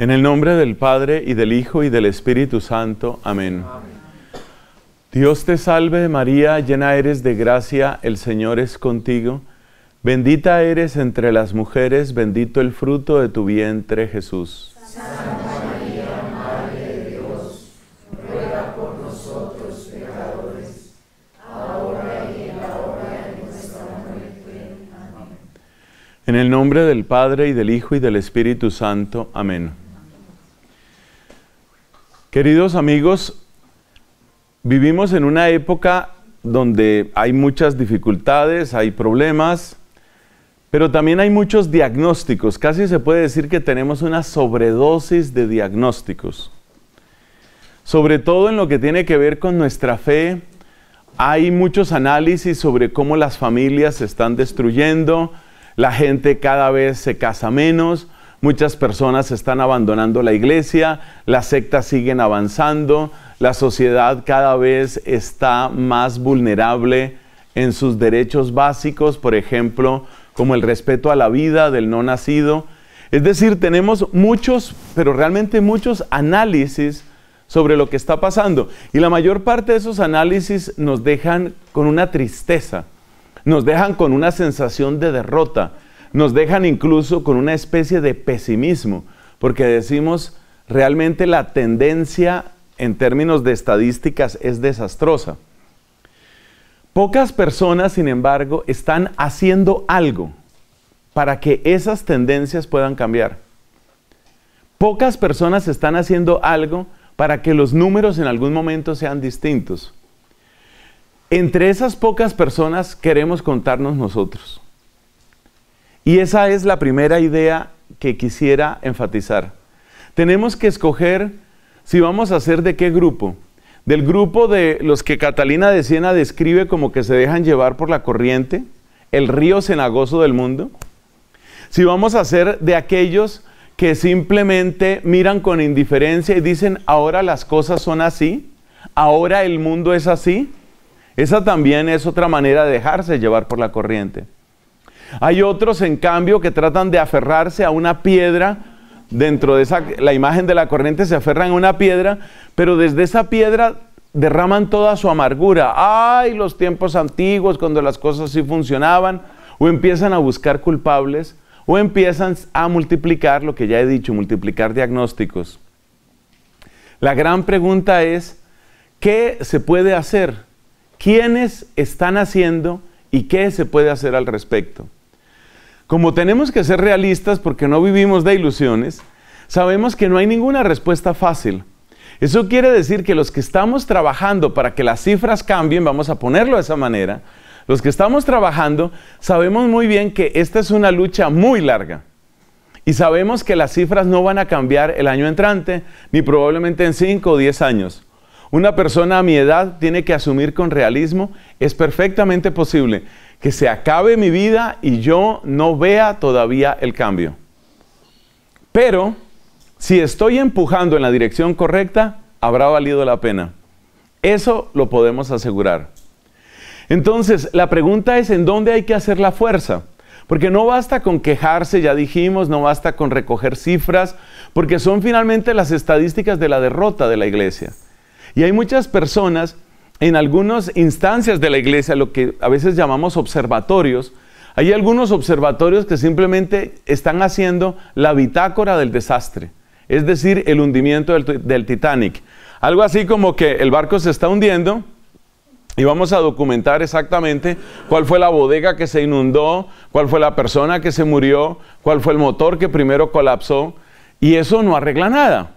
En el nombre del Padre y del Hijo y del Espíritu Santo. Amén. Dios te salve María, llena eres de gracia, el Señor es contigo. Bendita eres entre las mujeres, bendito el fruto de tu vientre Jesús. Santa María, Madre de Dios, ruega por nosotros pecadores, ahora y en la hora de nuestra muerte. Amén. En el nombre del Padre y del Hijo y del Espíritu Santo. Amén. Queridos amigos, vivimos en una época donde hay muchas dificultades, hay problemas, pero también hay muchos diagnósticos. Casi se puede decir que tenemos una sobredosis de diagnósticos. Sobre todo en lo que tiene que ver con nuestra fe, hay muchos análisis sobre cómo las familias se están destruyendo, la gente cada vez se casa menos, Muchas personas están abandonando la iglesia, las sectas siguen avanzando, la sociedad cada vez está más vulnerable en sus derechos básicos, por ejemplo, como el respeto a la vida del no nacido. Es decir, tenemos muchos, pero realmente muchos análisis sobre lo que está pasando. Y la mayor parte de esos análisis nos dejan con una tristeza, nos dejan con una sensación de derrota, nos dejan incluso con una especie de pesimismo, porque decimos, realmente la tendencia en términos de estadísticas es desastrosa. Pocas personas, sin embargo, están haciendo algo para que esas tendencias puedan cambiar. Pocas personas están haciendo algo para que los números en algún momento sean distintos. Entre esas pocas personas queremos contarnos nosotros. Y esa es la primera idea que quisiera enfatizar. Tenemos que escoger si vamos a ser de qué grupo. Del grupo de los que Catalina de Siena describe como que se dejan llevar por la corriente, el río cenagoso del mundo. Si vamos a ser de aquellos que simplemente miran con indiferencia y dicen, ahora las cosas son así, ahora el mundo es así. Esa también es otra manera de dejarse llevar por la corriente. Hay otros, en cambio, que tratan de aferrarse a una piedra. Dentro de esa, la imagen de la corriente se aferran a una piedra, pero desde esa piedra derraman toda su amargura. Ay, los tiempos antiguos, cuando las cosas sí funcionaban, o empiezan a buscar culpables, o empiezan a multiplicar, lo que ya he dicho, multiplicar diagnósticos. La gran pregunta es, ¿qué se puede hacer? ¿Quiénes están haciendo y qué se puede hacer al respecto? como tenemos que ser realistas porque no vivimos de ilusiones, sabemos que no hay ninguna respuesta fácil. Eso quiere decir que los que estamos trabajando para que las cifras cambien, vamos a ponerlo de esa manera, los que estamos trabajando sabemos muy bien que esta es una lucha muy larga. Y sabemos que las cifras no van a cambiar el año entrante, ni probablemente en 5 o 10 años. Una persona a mi edad tiene que asumir con realismo, es perfectamente posible que se acabe mi vida y yo no vea todavía el cambio. Pero si estoy empujando en la dirección correcta, habrá valido la pena. Eso lo podemos asegurar. Entonces, la pregunta es en dónde hay que hacer la fuerza. Porque no basta con quejarse, ya dijimos, no basta con recoger cifras, porque son finalmente las estadísticas de la derrota de la iglesia. Y hay muchas personas en algunas instancias de la iglesia, lo que a veces llamamos observatorios, hay algunos observatorios que simplemente están haciendo la bitácora del desastre, es decir, el hundimiento del, Titanic. Algo así como que el barco se está hundiendo, y vamos a documentar exactamente cuál fue la bodega que se inundó, cuál fue la persona que se murió, cuál fue el motor que primero colapsó. Y eso no arregla nada.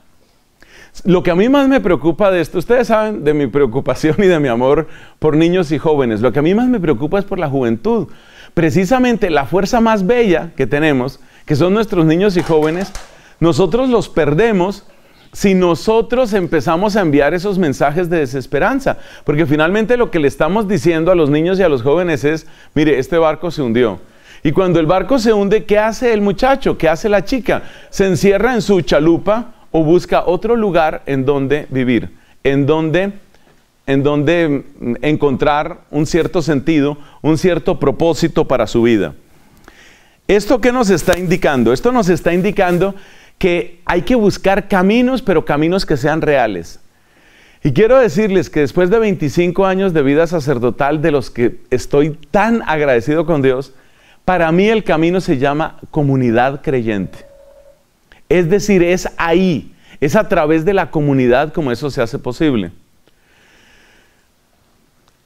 Lo que a mí más me preocupa de esto, ustedes saben de mi preocupación y de mi amor por niños y jóvenes, lo que a mí más me preocupa es por la juventud. Precisamente la fuerza más bella que tenemos, que son nuestros niños y jóvenes, nosotros los perdemos si nosotros empezamos a enviar esos mensajes de desesperanza. Porque finalmente lo que le estamos diciendo a los niños y a los jóvenes es, mire, este barco se hundió. Y cuando el barco se hunde, ¿qué hace el muchacho? ¿Qué hace la chica? Se encierra en su chalupa o busca otro lugar en donde vivir, en donde, en donde mm, encontrar un cierto sentido, un cierto propósito para su vida. ¿Esto qué nos está indicando? Esto nos está indicando que hay que buscar caminos, pero caminos que sean reales. Y quiero decirles que después de 25 años de vida sacerdotal de los que estoy tan agradecido con Dios, para mí el camino se llama comunidad creyente. Es decir, es ahí, es a través de la comunidad como eso se hace posible.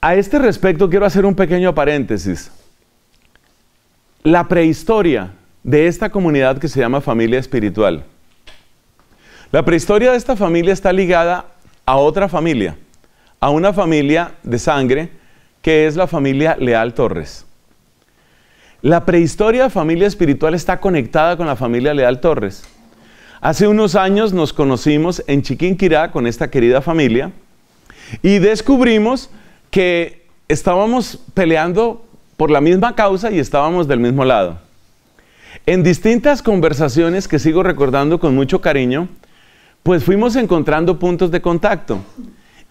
A este respecto quiero hacer un pequeño paréntesis. La prehistoria de esta comunidad que se llama familia espiritual. La prehistoria de esta familia está ligada a otra familia, a una familia de sangre que es la familia Leal Torres. La prehistoria de familia espiritual está conectada con la familia Leal Torres. Hace unos años nos conocimos en Chiquinquirá con esta querida familia y descubrimos que estábamos peleando por la misma causa y estábamos del mismo lado. En distintas conversaciones que sigo recordando con mucho cariño, pues fuimos encontrando puntos de contacto.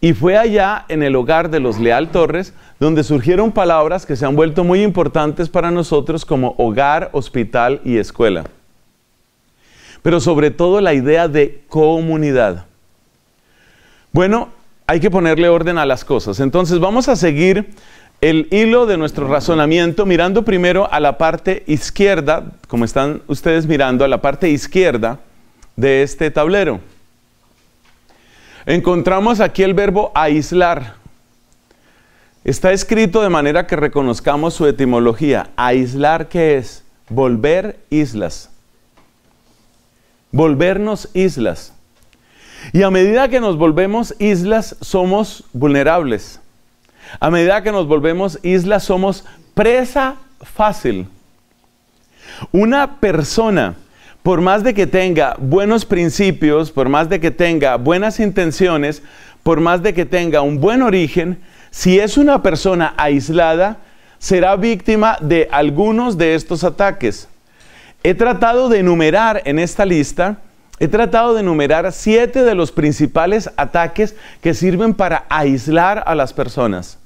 Y fue allá, en el hogar de los Leal Torres, donde surgieron palabras que se han vuelto muy importantes para nosotros como hogar, hospital y escuela pero sobre todo la idea de comunidad. Bueno, hay que ponerle orden a las cosas. Entonces vamos a seguir el hilo de nuestro razonamiento mirando primero a la parte izquierda, como están ustedes mirando, a la parte izquierda de este tablero. Encontramos aquí el verbo aislar. Está escrito de manera que reconozcamos su etimología. Aislar, ¿qué es? Volver islas volvernos islas. Y a medida que nos volvemos islas, somos vulnerables. A medida que nos volvemos islas, somos presa fácil. Una persona, por más de que tenga buenos principios, por más de que tenga buenas intenciones, por más de que tenga un buen origen, si es una persona aislada, será víctima de algunos de estos ataques. He tratado de enumerar en esta lista, he tratado de enumerar siete de los principales ataques que sirven para aislar a las personas.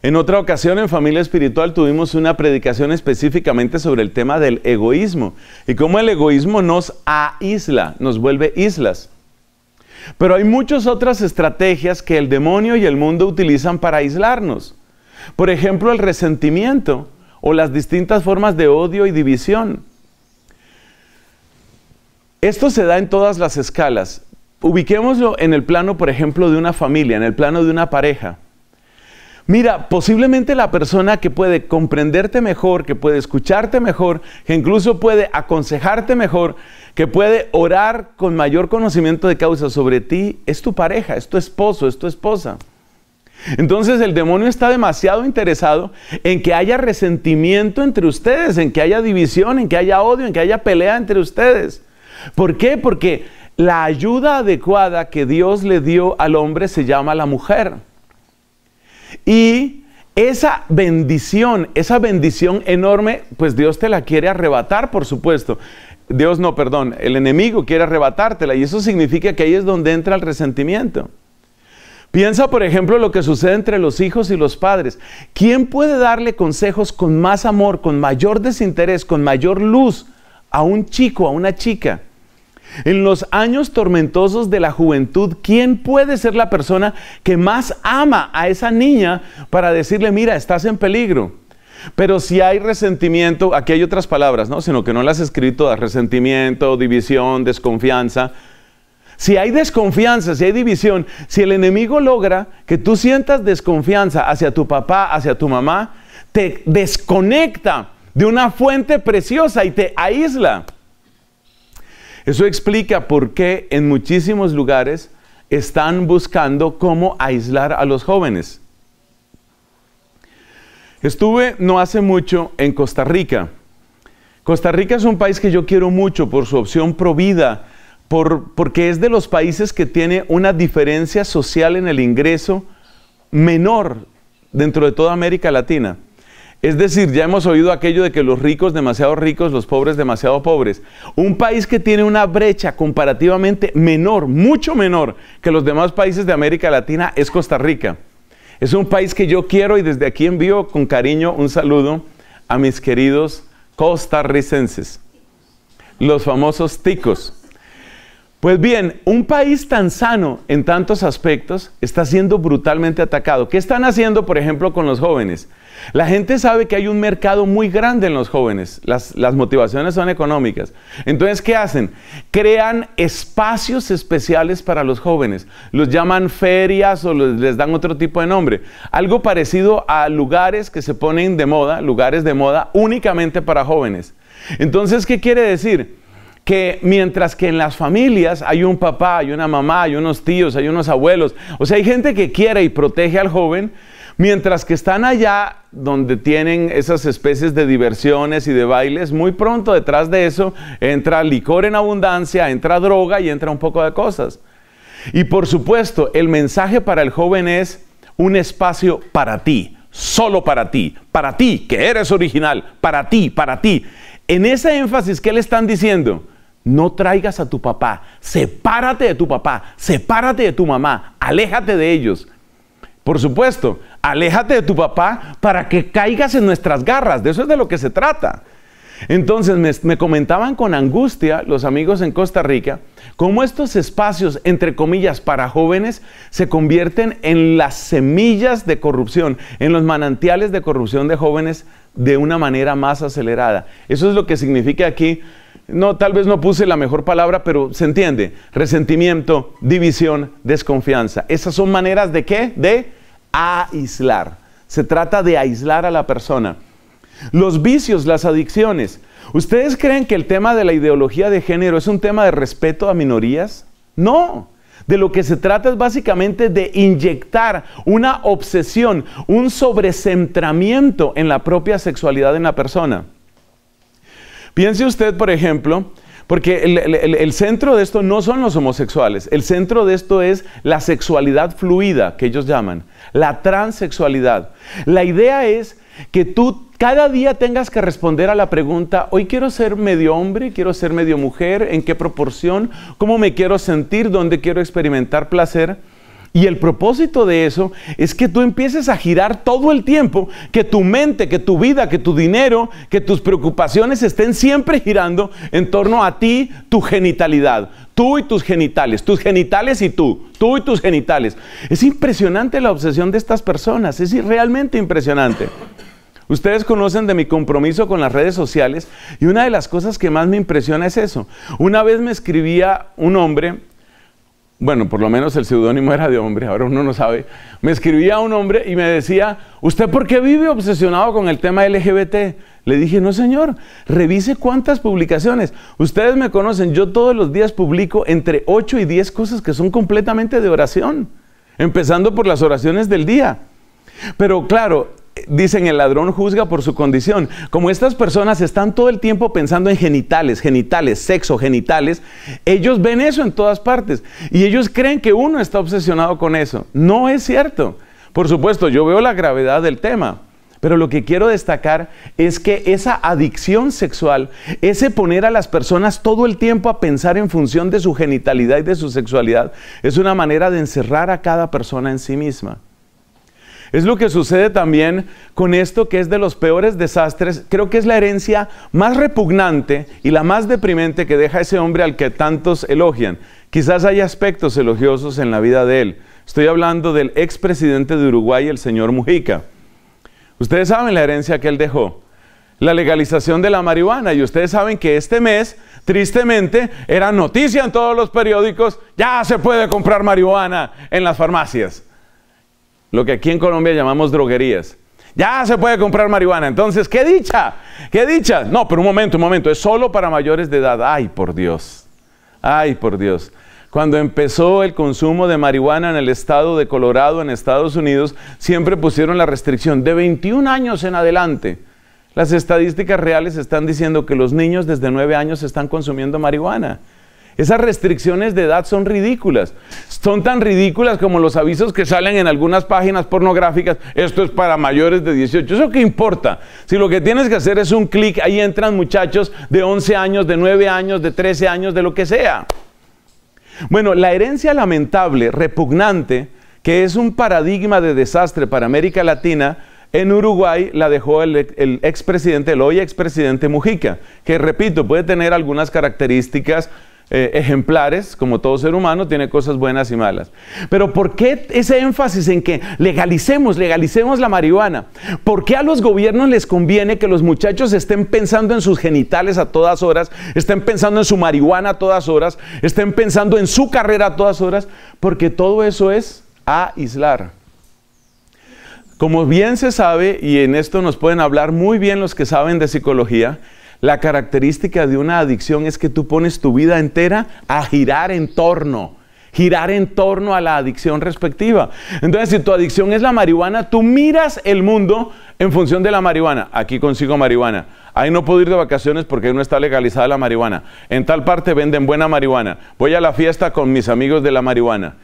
En otra ocasión en Familia Espiritual tuvimos una predicación específicamente sobre el tema del egoísmo y cómo el egoísmo nos aísla, nos vuelve islas. Pero hay muchas otras estrategias que el demonio y el mundo utilizan para aislarnos. Por ejemplo, el resentimiento o las distintas formas de odio y división. Esto se da en todas las escalas. Ubiquémoslo en el plano, por ejemplo, de una familia, en el plano de una pareja. Mira, posiblemente la persona que puede comprenderte mejor, que puede escucharte mejor, que incluso puede aconsejarte mejor, que puede orar con mayor conocimiento de causa sobre ti, es tu pareja, es tu esposo, es tu esposa. Entonces el demonio está demasiado interesado en que haya resentimiento entre ustedes, en que haya división, en que haya odio, en que haya pelea entre ustedes. ¿Por qué? Porque la ayuda adecuada que Dios le dio al hombre se llama la mujer. Y esa bendición, esa bendición enorme, pues Dios te la quiere arrebatar, por supuesto. Dios no, perdón, el enemigo quiere arrebatártela y eso significa que ahí es donde entra el resentimiento. Piensa, por ejemplo, lo que sucede entre los hijos y los padres. ¿Quién puede darle consejos con más amor, con mayor desinterés, con mayor luz a un chico, a una chica? En los años tormentosos de la juventud, ¿quién puede ser la persona que más ama a esa niña para decirle, mira, estás en peligro? Pero si hay resentimiento, aquí hay otras palabras, ¿no? Sino que no las escrito resentimiento, división, desconfianza. Si hay desconfianza, si hay división, si el enemigo logra que tú sientas desconfianza hacia tu papá, hacia tu mamá, te desconecta de una fuente preciosa y te aísla. Eso explica por qué en muchísimos lugares están buscando cómo aislar a los jóvenes. Estuve no hace mucho en Costa Rica. Costa Rica es un país que yo quiero mucho por su opción provida porque es de los países que tiene una diferencia social en el ingreso menor dentro de toda América Latina. Es decir, ya hemos oído aquello de que los ricos demasiado ricos, los pobres demasiado pobres. Un país que tiene una brecha comparativamente menor, mucho menor que los demás países de América Latina es Costa Rica. Es un país que yo quiero y desde aquí envío con cariño un saludo a mis queridos costarricenses, los famosos ticos. Pues bien, un país tan sano en tantos aspectos está siendo brutalmente atacado. ¿Qué están haciendo, por ejemplo, con los jóvenes? La gente sabe que hay un mercado muy grande en los jóvenes. Las, motivaciones son económicas. Entonces, ¿qué hacen? Crean espacios especiales para los jóvenes. Los llaman ferias o les dan otro tipo de nombre. Algo parecido a lugares que se ponen de moda, lugares de moda únicamente para jóvenes. Entonces, ¿qué quiere decir? que mientras que en las familias hay un papá, hay una mamá, hay unos tíos, hay unos abuelos, o sea, hay gente que quiere y protege al joven, mientras que están allá donde tienen esas especies de diversiones y de bailes, muy pronto detrás de eso entra licor en abundancia, entra droga y entra un poco de cosas. Y por supuesto, el mensaje para el joven es un espacio para ti, solo para ti, para ti que eres original, para ti, para ti. En ese énfasis, ¿qué le están diciendo? No traigas a tu papá. Sepárate de tu papá. Sepárate de tu mamá. Aléjate de ellos. Por supuesto, aléjate de tu papá para que caigas en nuestras garras. De eso es de lo que se trata. Entonces me, me, comentaban con angustia los amigos en Costa Rica cómo estos espacios, entre comillas, para jóvenes se convierten en las semillas de corrupción, en los manantiales de corrupción de jóvenes de una manera más acelerada. Eso es lo que significa aquí no, tal vez no puse la mejor palabra, pero se entiende. Resentimiento, división, desconfianza. Esas son maneras de qué? De aislar. Se trata de aislar a la persona. Los vicios, las adicciones. ¿Ustedes creen que el tema de la ideología de género es un tema de respeto a minorías? No. De lo que se trata es básicamente de inyectar una obsesión, un sobrecentramiento en la propia sexualidad en la persona. Piense usted, por ejemplo, porque el, centro de esto no son los homosexuales, el centro de esto es la sexualidad fluida, que ellos llaman, la transexualidad. La idea es que tú cada día tengas que responder a la pregunta, hoy quiero ser medio hombre, quiero ser medio mujer, en qué proporción, cómo me quiero sentir, dónde quiero experimentar placer. Y el propósito de eso es que tú empieces a girar todo el tiempo, que tu mente, que tu vida, que tu dinero, que tus preocupaciones estén siempre girando en torno a ti, tu genitalidad, tú y tus genitales, tus genitales y tú, tú y tus genitales. Es impresionante la obsesión de estas personas, es realmente impresionante. Ustedes conocen de mi compromiso con las redes sociales y una de las cosas que más me impresiona es eso. Una vez me escribía un hombre bueno, por lo menos el seudónimo era de hombre, ahora uno no sabe, me escribía un hombre y me decía, ¿usted por qué vive obsesionado con el tema LGBT? Le dije, no señor, revise cuántas publicaciones. Ustedes me conocen, yo todos los días publico entre 8 y 10 cosas que son completamente de oración, empezando por las oraciones del día. Pero claro, dicen el ladrón juzga por su condición. Como estas personas están todo el tiempo pensando en genitales, genitales, sexo, genitales, ellos ven eso en todas partes y ellos creen que uno está obsesionado con eso. No es cierto. Por supuesto, yo veo la gravedad del tema. Pero lo que quiero destacar es que esa adicción sexual, ese poner a las personas todo el tiempo a pensar en función de su genitalidad y de su sexualidad, es una manera de encerrar a cada persona en sí misma. Es lo que sucede también con esto que es de los peores desastres. Creo que es la herencia más repugnante y la más deprimente que deja ese hombre al que tantos elogian. Quizás hay aspectos elogiosos en la vida de él. Estoy hablando del expresidente de Uruguay, el señor Mujica. Ustedes saben la herencia que él dejó. La legalización de la marihuana. Y ustedes saben que este mes, tristemente, era noticia en todos los periódicos, ya se puede comprar marihuana en las farmacias lo que aquí en Colombia llamamos droguerías. Ya se puede comprar marihuana, entonces, qué dicha, qué dicha. No, pero un momento, un momento, es solo para mayores de edad. Ay, por Dios, ay, por Dios. Cuando empezó el consumo de marihuana en el estado de Colorado, en Estados Unidos, siempre pusieron la restricción de 21 años en adelante. Las estadísticas reales están diciendo que los niños desde 9 años están consumiendo marihuana. Esas restricciones de edad son ridículas. Son tan ridículas como los avisos que salen en algunas páginas pornográficas. Esto es para mayores de 18. ¿Eso qué importa? Si lo que tienes que hacer es un clic, ahí entran muchachos de 11 años, de 9 años, de 13 años, de lo que sea. Bueno, la herencia lamentable, repugnante, que es un paradigma de desastre para América Latina, en Uruguay la dejó el, expresidente, el hoy expresidente Mujica, que repito, puede tener algunas características eh, ejemplares, como todo ser humano, tiene cosas buenas y malas. Pero ¿por qué ese énfasis en que legalicemos, legalicemos la marihuana? ¿Por qué a los gobiernos les conviene que los muchachos estén pensando en sus genitales a todas horas, estén pensando en su marihuana a todas horas, estén pensando en su carrera a todas horas? Porque todo eso es aislar. Como bien se sabe, y en esto nos pueden hablar muy bien los que saben de psicología, la característica de una adicción es que tú pones tu vida entera a girar en torno girar en torno a la adicción respectiva. Entonces, si tu adicción es la marihuana, tú miras el mundo en función de la marihuana. Aquí consigo marihuana. Ahí no puedo ir de vacaciones porque no está legalizada la marihuana. En tal parte venden buena marihuana. Voy a la fiesta con mis amigos de la marihuana.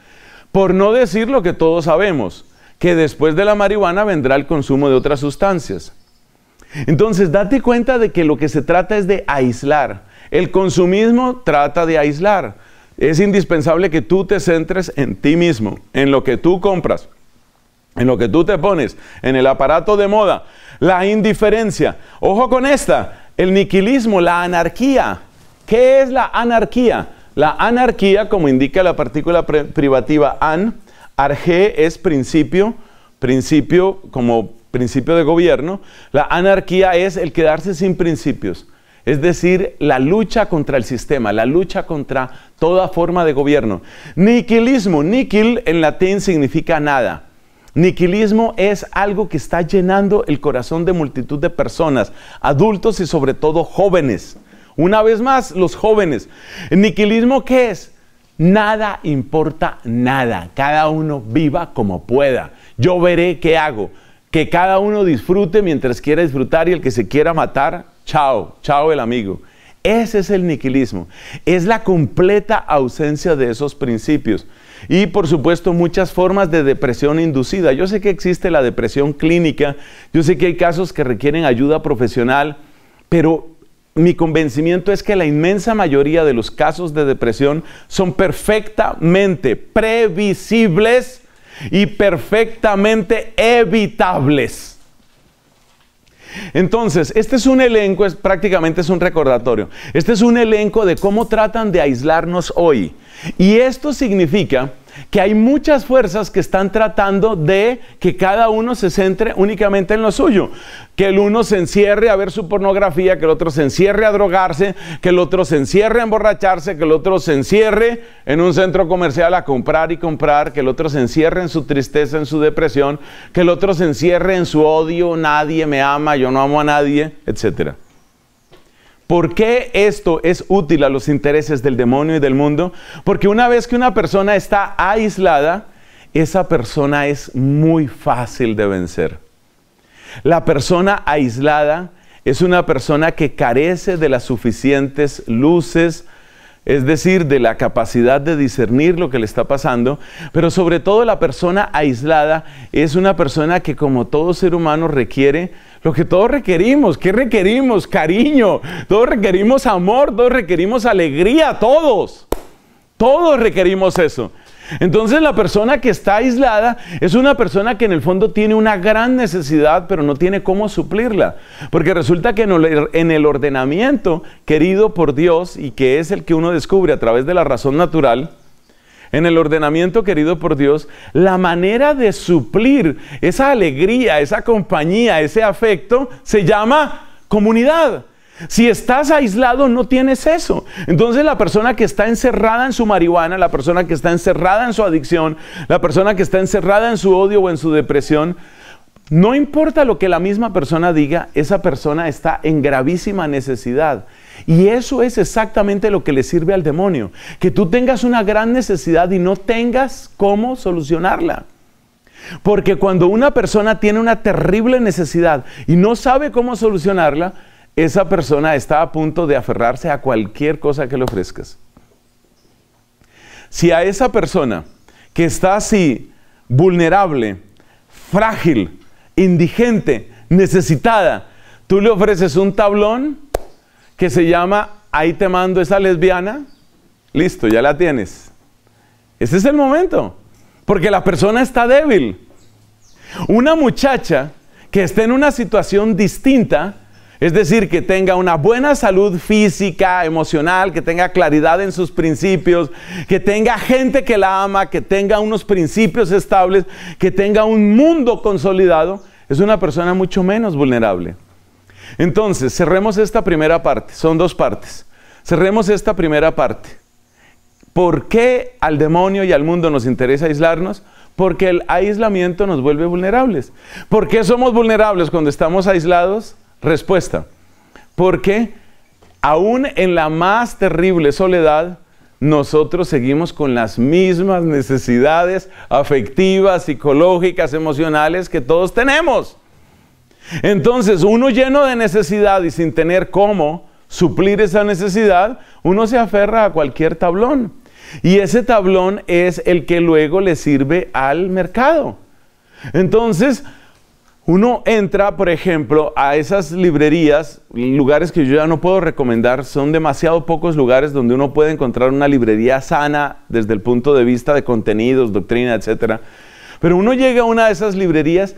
Por no decir lo que todos sabemos, que después de la marihuana vendrá el consumo de otras sustancias. Entonces, date cuenta de que lo que se trata es de aislar. El consumismo trata de aislar. Es indispensable que tú te centres en ti mismo, en lo que tú compras, en lo que tú te pones, en el aparato de moda, la indiferencia. Ojo con esta, el niquilismo, la anarquía. ¿Qué es la anarquía? La anarquía, como indica la partícula privativa an, arge es principio, principio como principio de gobierno, la anarquía es el quedarse sin principios. Es decir, la lucha contra el sistema, la lucha contra toda forma de gobierno. Niquilismo, niquil en latín significa nada. Niquilismo es algo que está llenando el corazón de multitud de personas, adultos y sobre todo jóvenes. Una vez más, los jóvenes. ¿Niquilismo qué es? Nada importa nada. Cada uno viva como pueda. Yo veré qué hago que cada uno disfrute mientras quiera disfrutar y el que se quiera matar, chao, chao el amigo. Ese es el niquilismo, es la completa ausencia de esos principios. Y por supuesto muchas formas de depresión inducida. Yo sé que existe la depresión clínica, yo sé que hay casos que requieren ayuda profesional, pero mi convencimiento es que la inmensa mayoría de los casos de depresión son perfectamente previsibles y perfectamente evitables. Entonces, este es un elenco, prácticamente es un recordatorio. Este es un elenco de cómo tratan de aislarnos hoy. Y esto significa que hay muchas fuerzas que están tratando de que cada uno se centre únicamente en lo suyo. Que el uno se encierre a ver su pornografía, que el otro se encierre a drogarse, que el otro se encierre a emborracharse, que el otro se encierre en un centro comercial a comprar y comprar, que el otro se encierre en su tristeza, en su depresión, que el otro se encierre en su odio, nadie me ama, yo no amo a nadie, etcétera. ¿Por qué esto es útil a los intereses del demonio y del mundo? Porque una vez que una persona está aislada, esa persona es muy fácil de vencer. La persona aislada es una persona que carece de las suficientes luces, es decir, de la capacidad de discernir lo que le está pasando, pero sobre todo la persona aislada es una persona que como todo ser humano requiere lo que todos requerimos. ¿Qué requerimos? Cariño, todos requerimos amor, todos requerimos alegría, todos. Todos requerimos eso. Entonces la persona que está aislada es una persona que en el fondo tiene una gran necesidad, pero no tiene cómo suplirla. Porque resulta que en el ordenamiento querido por Dios y que es el que uno descubre a través de la razón natural, en el ordenamiento querido por Dios, la manera de suplir esa alegría, esa compañía, ese afecto, se llama comunidad. Si estás aislado no tienes eso. Entonces la persona que está encerrada en su marihuana, la persona que está encerrada en su adicción, la persona que está encerrada en su odio o en su depresión, no importa lo que la misma persona diga, esa persona está en gravísima necesidad. Y eso es exactamente lo que le sirve al demonio, que tú tengas una gran necesidad y no tengas cómo solucionarla. Porque cuando una persona tiene una terrible necesidad y no sabe cómo solucionarla, esa persona está a punto de aferrarse a cualquier cosa que le ofrezcas. Si a esa persona que está así, vulnerable, frágil, indigente, necesitada, tú le ofreces un tablón que se llama Ahí te mando esa lesbiana, listo, ya la tienes. Ese es el momento, porque la persona está débil. Una muchacha que esté en una situación distinta, es decir, que tenga una buena salud física, emocional, que tenga claridad en sus principios, que tenga gente que la ama, que tenga unos principios estables, que tenga un mundo consolidado, es una persona mucho menos vulnerable. Entonces, cerremos esta primera parte, son dos partes. Cerremos esta primera parte. ¿Por qué al demonio y al mundo nos interesa aislarnos? Porque el aislamiento nos vuelve vulnerables. ¿Por qué somos vulnerables cuando estamos aislados? Respuesta, porque aún en la más terrible soledad, nosotros seguimos con las mismas necesidades afectivas, psicológicas, emocionales que todos tenemos. Entonces, uno lleno de necesidad y sin tener cómo suplir esa necesidad, uno se aferra a cualquier tablón. Y ese tablón es el que luego le sirve al mercado. Entonces, uno entra, por ejemplo, a esas librerías, lugares que yo ya no puedo recomendar, son demasiado pocos lugares donde uno puede encontrar una librería sana desde el punto de vista de contenidos, doctrina, etc. Pero uno llega a una de esas librerías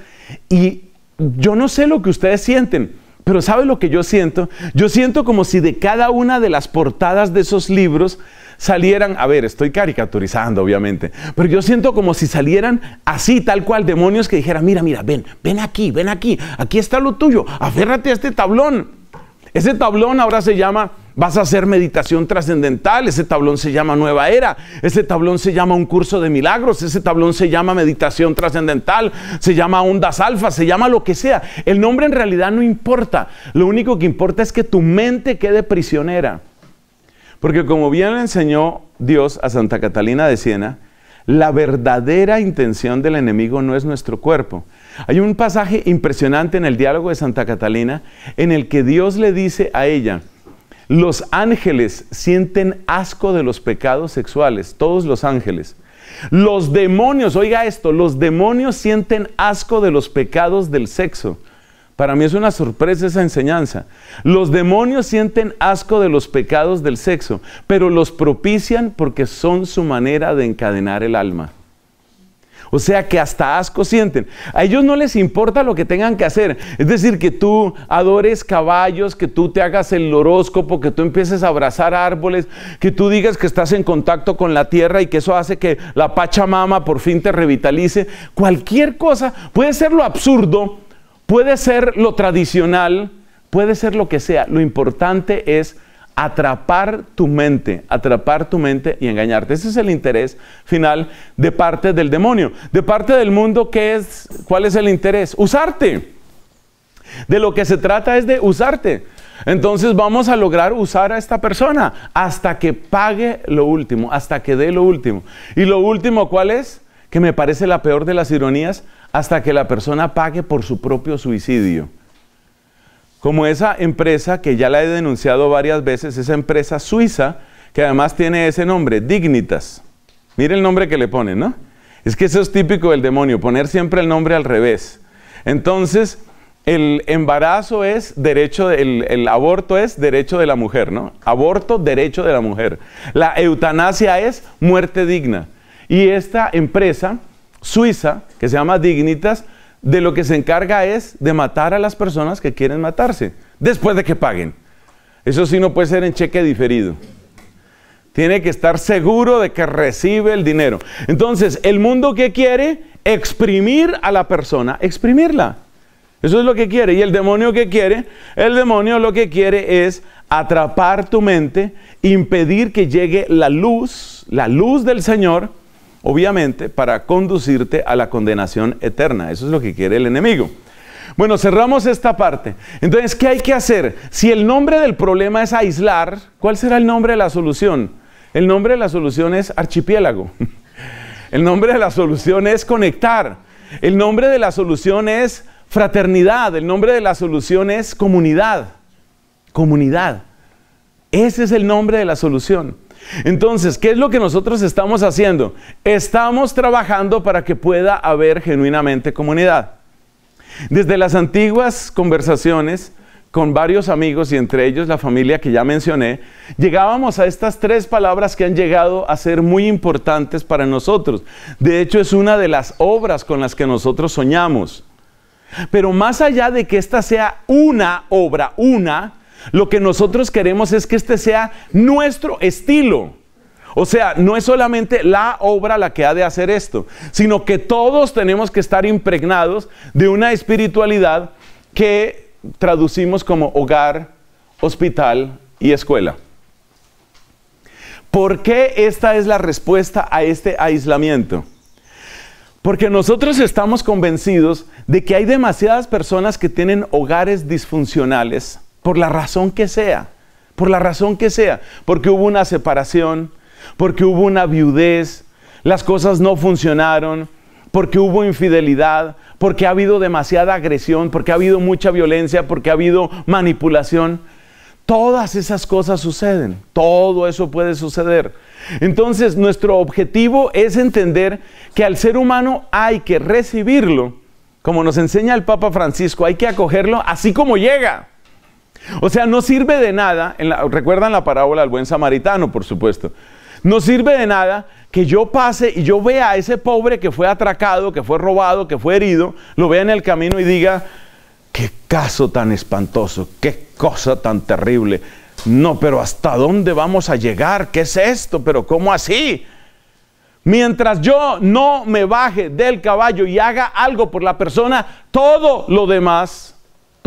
y yo no sé lo que ustedes sienten, pero ¿sabe lo que yo siento? Yo siento como si de cada una de las portadas de esos libros salieran, a ver, estoy caricaturizando obviamente, pero yo siento como si salieran así, tal cual, demonios que dijeran, mira, mira, ven, ven aquí, ven aquí, aquí está lo tuyo, aférrate a este tablón. Ese tablón ahora se llama Vas a hacer meditación trascendental, ese tablón se llama Nueva Era, ese tablón se llama un curso de milagros, ese tablón se llama meditación trascendental, se llama ondas alfa, se llama lo que sea. El nombre en realidad no importa, lo único que importa es que tu mente quede prisionera porque como bien le enseñó Dios a Santa Catalina de Siena, la verdadera intención del enemigo no es nuestro cuerpo. Hay un pasaje impresionante en el diálogo de Santa Catalina en el que Dios le dice a ella, los ángeles sienten asco de los pecados sexuales, todos los ángeles. Los demonios, oiga esto, los demonios sienten asco de los pecados del sexo. Para mí es una sorpresa esa enseñanza. Los demonios sienten asco de los pecados del sexo, pero los propician porque son su manera de encadenar el alma. O sea que hasta asco sienten. A ellos no les importa lo que tengan que hacer. Es decir, que tú adores caballos, que tú te hagas el horóscopo, que tú empieces a abrazar árboles, que tú digas que estás en contacto con la tierra y que eso hace que la Pachamama por fin te revitalice. Cualquier cosa puede ser lo absurdo, Puede ser lo tradicional, puede ser lo que sea. Lo importante es atrapar tu mente, atrapar tu mente y engañarte. Ese es el interés final de parte del demonio. De parte del mundo, ¿qué es, ¿cuál es el interés? Usarte. De lo que se trata es de usarte. Entonces vamos a lograr usar a esta persona hasta que pague lo último, hasta que dé lo último. ¿Y lo último cuál es? Que me parece la peor de las ironías, hasta que la persona pague por su propio suicidio. Como esa empresa que ya la he denunciado varias veces, esa empresa suiza que además tiene ese nombre, Dignitas. Mire el nombre que le ponen, ¿no? Es que eso es típico del demonio, poner siempre el nombre al revés. Entonces, el embarazo es derecho, el, aborto es derecho de la mujer, ¿no? Aborto, derecho de la mujer. La eutanasia es muerte digna. Y esta empresa suiza que se llama Dignitas, de lo que se encarga es de matar a las personas que quieren matarse, después de que paguen. Eso sí no puede ser en cheque diferido. Tiene que estar seguro de que recibe el dinero. Entonces, el mundo que quiere exprimir a la persona, exprimirla. Eso es lo que quiere. Y el demonio que quiere, el demonio lo que quiere es atrapar tu mente, impedir que llegue la luz, la luz del Señor obviamente, para conducirte a la condenación eterna. Eso es lo que quiere el enemigo. Bueno, cerramos esta parte. Entonces, ¿qué hay que hacer? Si el nombre del problema es aislar, ¿cuál será el nombre de la solución? El nombre de la solución es archipiélago. El nombre de la solución es conectar. El nombre de la solución es fraternidad. El nombre de la solución es comunidad. Comunidad. Ese es el nombre de la solución. Entonces, ¿qué es lo que nosotros estamos haciendo? Estamos trabajando para que pueda haber genuinamente comunidad. Desde las antiguas conversaciones con varios amigos y entre ellos la familia que ya mencioné, llegábamos a estas tres palabras que han llegado a ser muy importantes para nosotros. De hecho, es una de las obras con las que nosotros soñamos. Pero más allá de que esta sea una obra, una, lo que nosotros queremos es que este sea nuestro estilo. O sea, no es solamente la obra la que ha de hacer esto, sino que todos tenemos que estar impregnados de una espiritualidad que traducimos como hogar, hospital y escuela. ¿Por qué esta es la respuesta a este aislamiento? Porque nosotros estamos convencidos de que hay demasiadas personas que tienen hogares disfuncionales por la razón que sea, por la razón que sea, porque hubo una separación, porque hubo una viudez, las cosas no funcionaron, porque hubo infidelidad, porque ha habido demasiada agresión, porque ha habido mucha violencia, porque ha habido manipulación. Todas esas cosas suceden, todo eso puede suceder. Entonces nuestro objetivo es entender que al ser humano hay que recibirlo, como nos enseña el Papa Francisco, hay que acogerlo así como llega. O sea, no sirve de nada, en recuerdan la parábola del buen samaritano, por supuesto. No sirve de nada que yo pase y yo vea a ese pobre que fue atracado, que fue robado, que fue herido, lo vea en el camino y diga, qué caso tan espantoso, qué cosa tan terrible. No, pero ¿hasta dónde vamos a llegar? ¿Qué es esto? ¿Pero cómo así? Mientras yo no me baje del caballo y haga algo por la persona, todo lo demás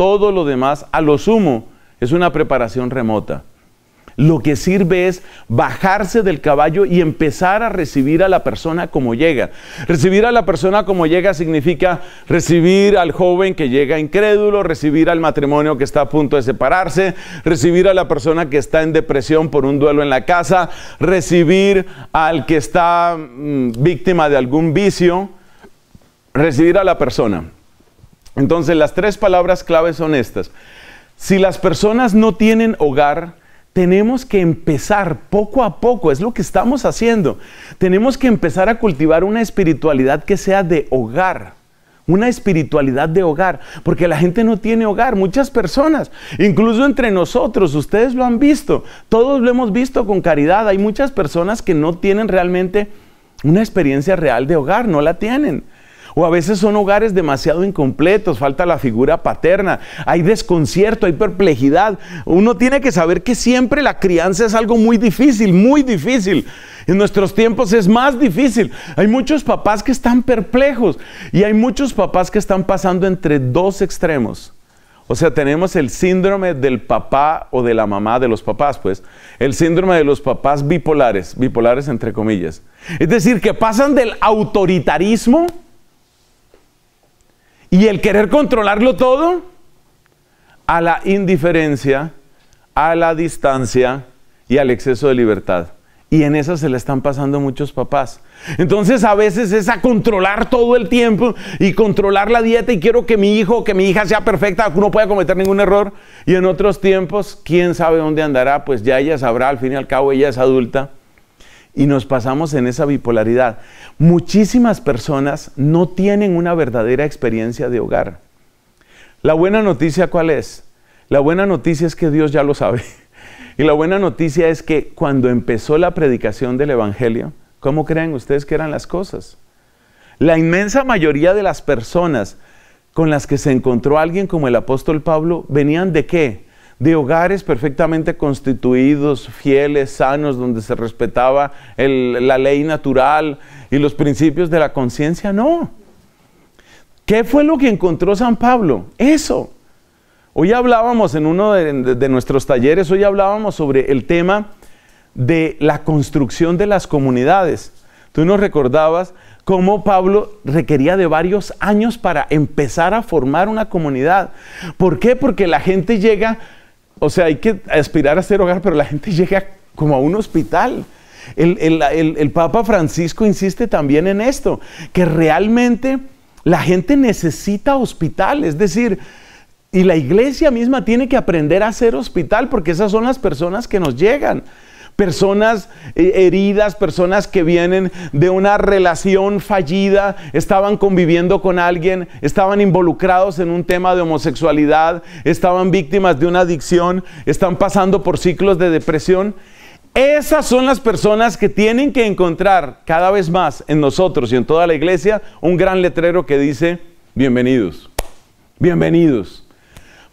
todo lo demás, a lo sumo, es una preparación remota. Lo que sirve es bajarse del caballo y empezar a recibir a la persona como llega. Recibir a la persona como llega significa recibir al joven que llega incrédulo, recibir al matrimonio que está a punto de separarse, recibir a la persona que está en depresión por un duelo en la casa, recibir al que está mm, víctima de algún vicio, recibir a la persona. Entonces las tres palabras claves son estas. Si las personas no tienen hogar, tenemos que empezar poco a poco, es lo que estamos haciendo. Tenemos que empezar a cultivar una espiritualidad que sea de hogar. Una espiritualidad de hogar, porque la gente no tiene hogar, muchas personas, incluso entre nosotros, ustedes lo han visto, todos lo hemos visto con caridad, hay muchas personas que no tienen realmente una experiencia real de hogar, no la tienen. O a veces son hogares demasiado incompletos, falta la figura paterna, hay desconcierto, hay perplejidad. Uno tiene que saber que siempre la crianza es algo muy difícil, muy difícil. En nuestros tiempos es más difícil. Hay muchos papás que están perplejos y hay muchos papás que están pasando entre dos extremos. O sea, tenemos el síndrome del papá o de la mamá de los papás, pues. El síndrome de los papás bipolares, bipolares entre comillas. Es decir, que pasan del autoritarismo y el querer controlarlo todo a la indiferencia, a la distancia y al exceso de libertad. Y en eso se le están pasando muchos papás. Entonces a veces es a controlar todo el tiempo y controlar la dieta y quiero que mi hijo que mi hija sea perfecta, que no pueda cometer ningún error. Y en otros tiempos, quién sabe dónde andará, pues ya ella sabrá, al fin y al cabo ella es adulta y nos pasamos en esa bipolaridad. Muchísimas personas no tienen una verdadera experiencia de hogar. La buena noticia cuál es? La buena noticia es que Dios ya lo sabe. Y la buena noticia es que cuando empezó la predicación del Evangelio, ¿cómo creen ustedes que eran las cosas? La inmensa mayoría de las personas con las que se encontró alguien como el apóstol Pablo venían de qué? de hogares perfectamente constituidos, fieles, sanos, donde se respetaba la ley natural y los principios de la conciencia, no. ¿Qué fue lo que encontró San Pablo? Eso. Hoy hablábamos en uno de, de nuestros talleres, hoy hablábamos sobre el tema de la construcción de las comunidades. Tú nos recordabas cómo Pablo requería de varios años para empezar a formar una comunidad. ¿Por qué? Porque la gente llega o sea, hay que aspirar a ser hogar, pero la gente llega como a un hospital. El, Papa Francisco insiste también en esto, que realmente la gente necesita hospital, es decir, y la iglesia misma tiene que aprender a ser hospital porque esas son las personas que nos llegan personas eh, heridas, personas que vienen de una relación fallida, estaban conviviendo con alguien, estaban involucrados en un tema de homosexualidad, estaban víctimas de una adicción, están pasando por ciclos de depresión. Esas son las personas que tienen que encontrar cada vez más en nosotros y en toda la iglesia un gran letrero que dice, bienvenidos, bienvenidos.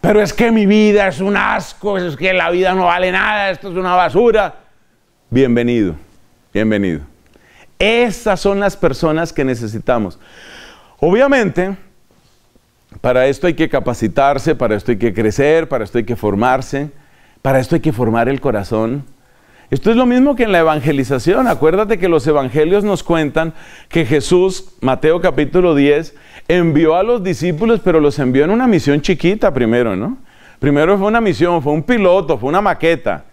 Pero es que mi vida es un asco, es que la vida no vale nada, esto es una basura bienvenido, bienvenido. Esas son las personas que necesitamos. Obviamente, para esto hay que capacitarse, para esto hay que crecer, para esto hay que formarse, para esto hay que formar el corazón. Esto es lo mismo que en la evangelización. Acuérdate que los evangelios nos cuentan que Jesús, Mateo capítulo 10, envió a los discípulos, pero los envió en una misión chiquita primero, ¿no? Primero fue una misión, fue un piloto, fue una maqueta.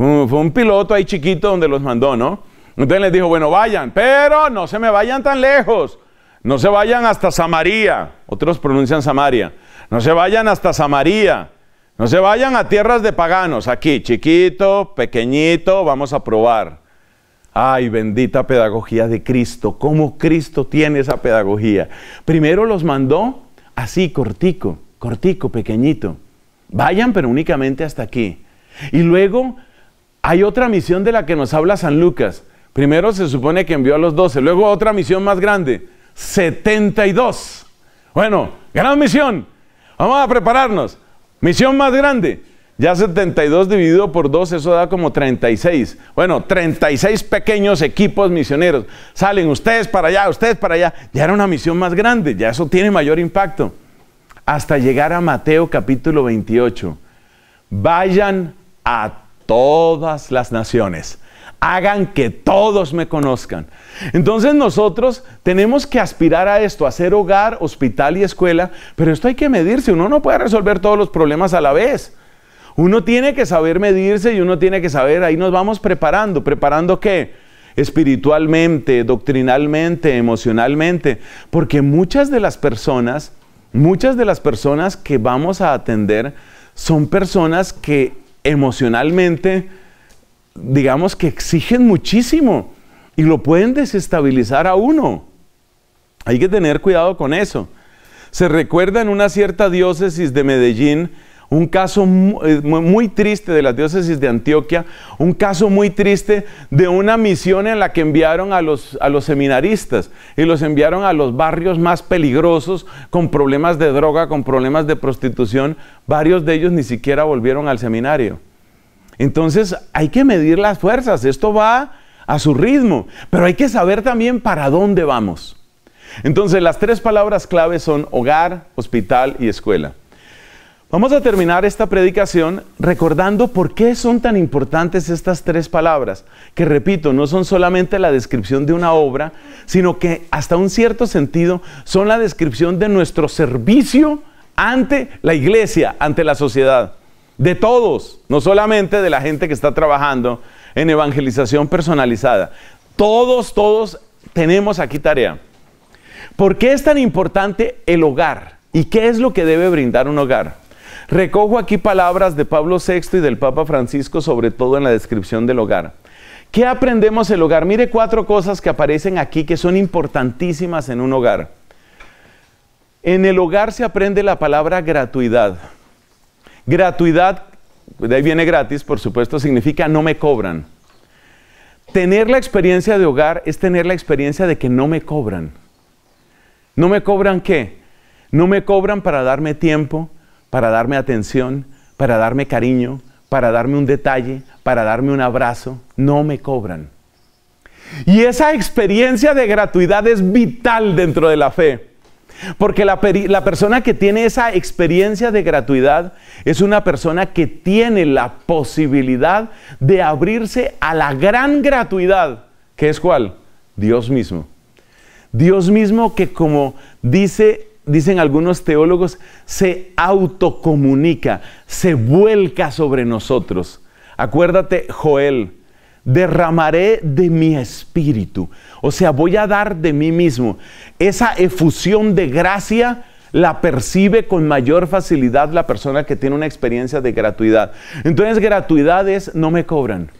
Fue, un piloto ahí chiquito donde los mandó, ¿no? Entonces les dijo, bueno, vayan, pero no se me vayan tan lejos. No se vayan hasta Samaria. Otros pronuncian Samaria. No se vayan hasta Samaria. No se vayan a tierras de paganos. Aquí, chiquito, pequeñito, vamos a probar. Ay, bendita pedagogía de Cristo. ¿Cómo Cristo tiene esa pedagogía? Primero los mandó así, cortico, cortico, pequeñito. Vayan, pero únicamente hasta aquí. Y luego hay otra misión de la que nos habla San Lucas. Primero se supone que envió a los 12, luego otra misión más grande, 72. Bueno, gran misión. Vamos a prepararnos. Misión más grande. Ya 72 dividido por 2, eso da como 36. Bueno, 36 pequeños equipos misioneros. Salen ustedes para allá, ustedes para allá. Ya era una misión más grande, ya eso tiene mayor impacto. Hasta llegar a Mateo capítulo 28. Vayan a todas las naciones. Hagan que todos me conozcan. Entonces nosotros tenemos que aspirar a esto, a hogar, hospital y escuela, pero esto hay que medirse. Uno no puede resolver todos los problemas a la vez. Uno tiene que saber medirse y uno tiene que saber, ahí nos vamos preparando. ¿Preparando qué? Espiritualmente, doctrinalmente, emocionalmente. Porque muchas de las personas, muchas de las personas que vamos a atender son personas que emocionalmente, digamos que exigen muchísimo y lo pueden desestabilizar a uno. Hay que tener cuidado con eso. Se recuerda en una cierta diócesis de Medellín un caso eh, muy triste de la diócesis de Antioquia, un caso muy triste de una misión en la que enviaron a los, seminaristas y los enviaron a los barrios más peligrosos con problemas de droga, con problemas de prostitución. Varios de ellos ni siquiera volvieron al seminario. Entonces hay que medir las fuerzas, esto va a su ritmo, pero hay que saber también para dónde vamos. Entonces las tres palabras clave son hogar, hospital y escuela. Vamos a terminar esta predicación recordando por qué son tan importantes estas tres palabras, que repito, no son solamente la descripción de una obra, sino que hasta un cierto sentido son la descripción de nuestro servicio ante la iglesia, ante la sociedad, de todos, no solamente de la gente que está trabajando en evangelización personalizada. Todos, todos tenemos aquí tarea. ¿Por qué es tan importante el hogar? ¿Y qué es lo que debe brindar un hogar? Recojo aquí palabras de Pablo VI y del Papa Francisco, sobre todo en la descripción del hogar. ¿Qué aprendemos del hogar? Mire cuatro cosas que aparecen aquí que son importantísimas en un hogar. En el hogar se aprende la palabra gratuidad. Gratuidad, de ahí viene gratis, por supuesto, significa no me cobran. Tener la experiencia de hogar es tener la experiencia de que no me cobran. ¿No me cobran qué? No me cobran para darme tiempo, para darme atención, para darme cariño, para darme un detalle, para darme un abrazo. No me cobran. Y esa experiencia de gratuidad es vital dentro de la fe. Porque la, persona que tiene esa experiencia de gratuidad es una persona que tiene la posibilidad de abrirse a la gran gratuidad, que es cuál? Dios mismo. Dios mismo que como dice dicen algunos teólogos, se autocomunica, se vuelca sobre nosotros. Acuérdate, Joel, derramaré de mi espíritu. O sea, voy a dar de mí mismo. Esa efusión de gracia la percibe con mayor facilidad la persona que tiene una experiencia de gratuidad. Entonces, gratuidades no me cobran.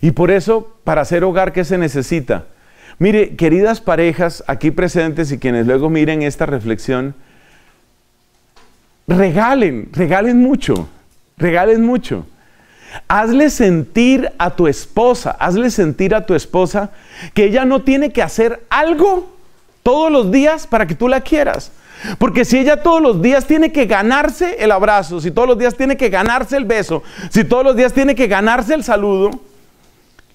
Y por eso, para hacer hogar, ¿qué se necesita? Mire, queridas parejas aquí presentes y quienes luego miren esta reflexión, regalen, regalen mucho, regalen mucho. Hazle sentir a tu esposa, hazle sentir a tu esposa que ella no tiene que hacer algo todos los días para que tú la quieras. Porque si ella todos los días tiene que ganarse el abrazo, si todos los días tiene que ganarse el beso, si todos los días tiene que ganarse el saludo,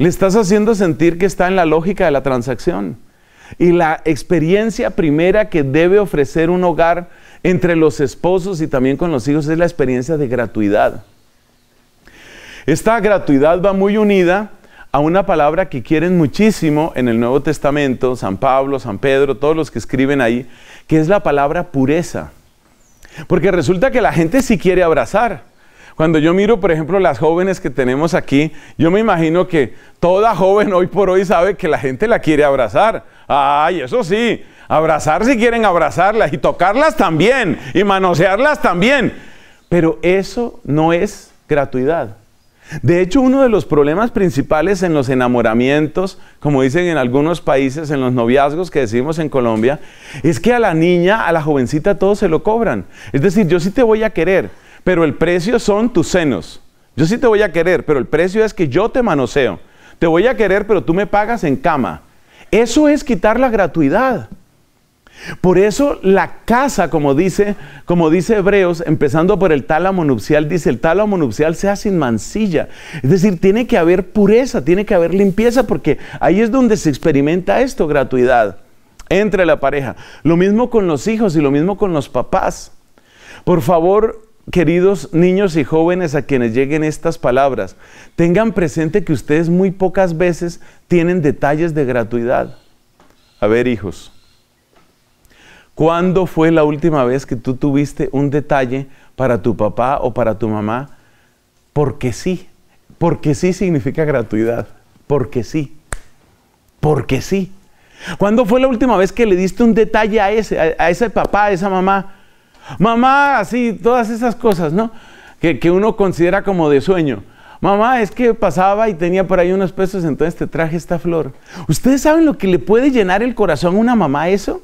le estás haciendo sentir que está en la lógica de la transacción. Y la experiencia primera que debe ofrecer un hogar entre los esposos y también con los hijos es la experiencia de gratuidad. Esta gratuidad va muy unida a una palabra que quieren muchísimo en el Nuevo Testamento, San Pablo, San Pedro, todos los que escriben ahí, que es la palabra pureza. Porque resulta que la gente sí quiere abrazar, cuando yo miro, por ejemplo, las jóvenes que tenemos aquí, yo me imagino que toda joven hoy por hoy sabe que la gente la quiere abrazar. Ay, eso sí, abrazar si quieren abrazarlas y tocarlas también y manosearlas también. Pero eso no es gratuidad. De hecho, uno de los problemas principales en los enamoramientos, como dicen en algunos países, en los noviazgos que decimos en Colombia, es que a la niña, a la jovencita, todo se lo cobran. Es decir, yo sí te voy a querer, pero el precio son tus senos. Yo sí te voy a querer, pero el precio es que yo te manoseo. Te voy a querer, pero tú me pagas en cama. Eso es quitar la gratuidad. Por eso la casa, como dice, como dice Hebreos, empezando por el tálamo nupcial, dice el tálamo nupcial sea sin mancilla. Es decir, tiene que haber pureza, tiene que haber limpieza, porque ahí es donde se experimenta esto, gratuidad, entre la pareja. Lo mismo con los hijos y lo mismo con los papás. Por favor, queridos niños y jóvenes a quienes lleguen estas palabras, tengan presente que ustedes muy pocas veces tienen detalles de gratuidad. A ver, hijos, ¿cuándo fue la última vez que tú tuviste un detalle para tu papá o para tu mamá? Porque sí, porque sí significa gratuidad, porque sí, porque sí. ¿Cuándo fue la última vez que le diste un detalle a ese, a, ese papá, a esa mamá? Mamá, así, todas esas cosas, ¿no? Que, que uno considera como de sueño. Mamá, es que pasaba y tenía por ahí unos pesos, entonces te traje esta flor. ¿Ustedes saben lo que le puede llenar el corazón a una mamá eso?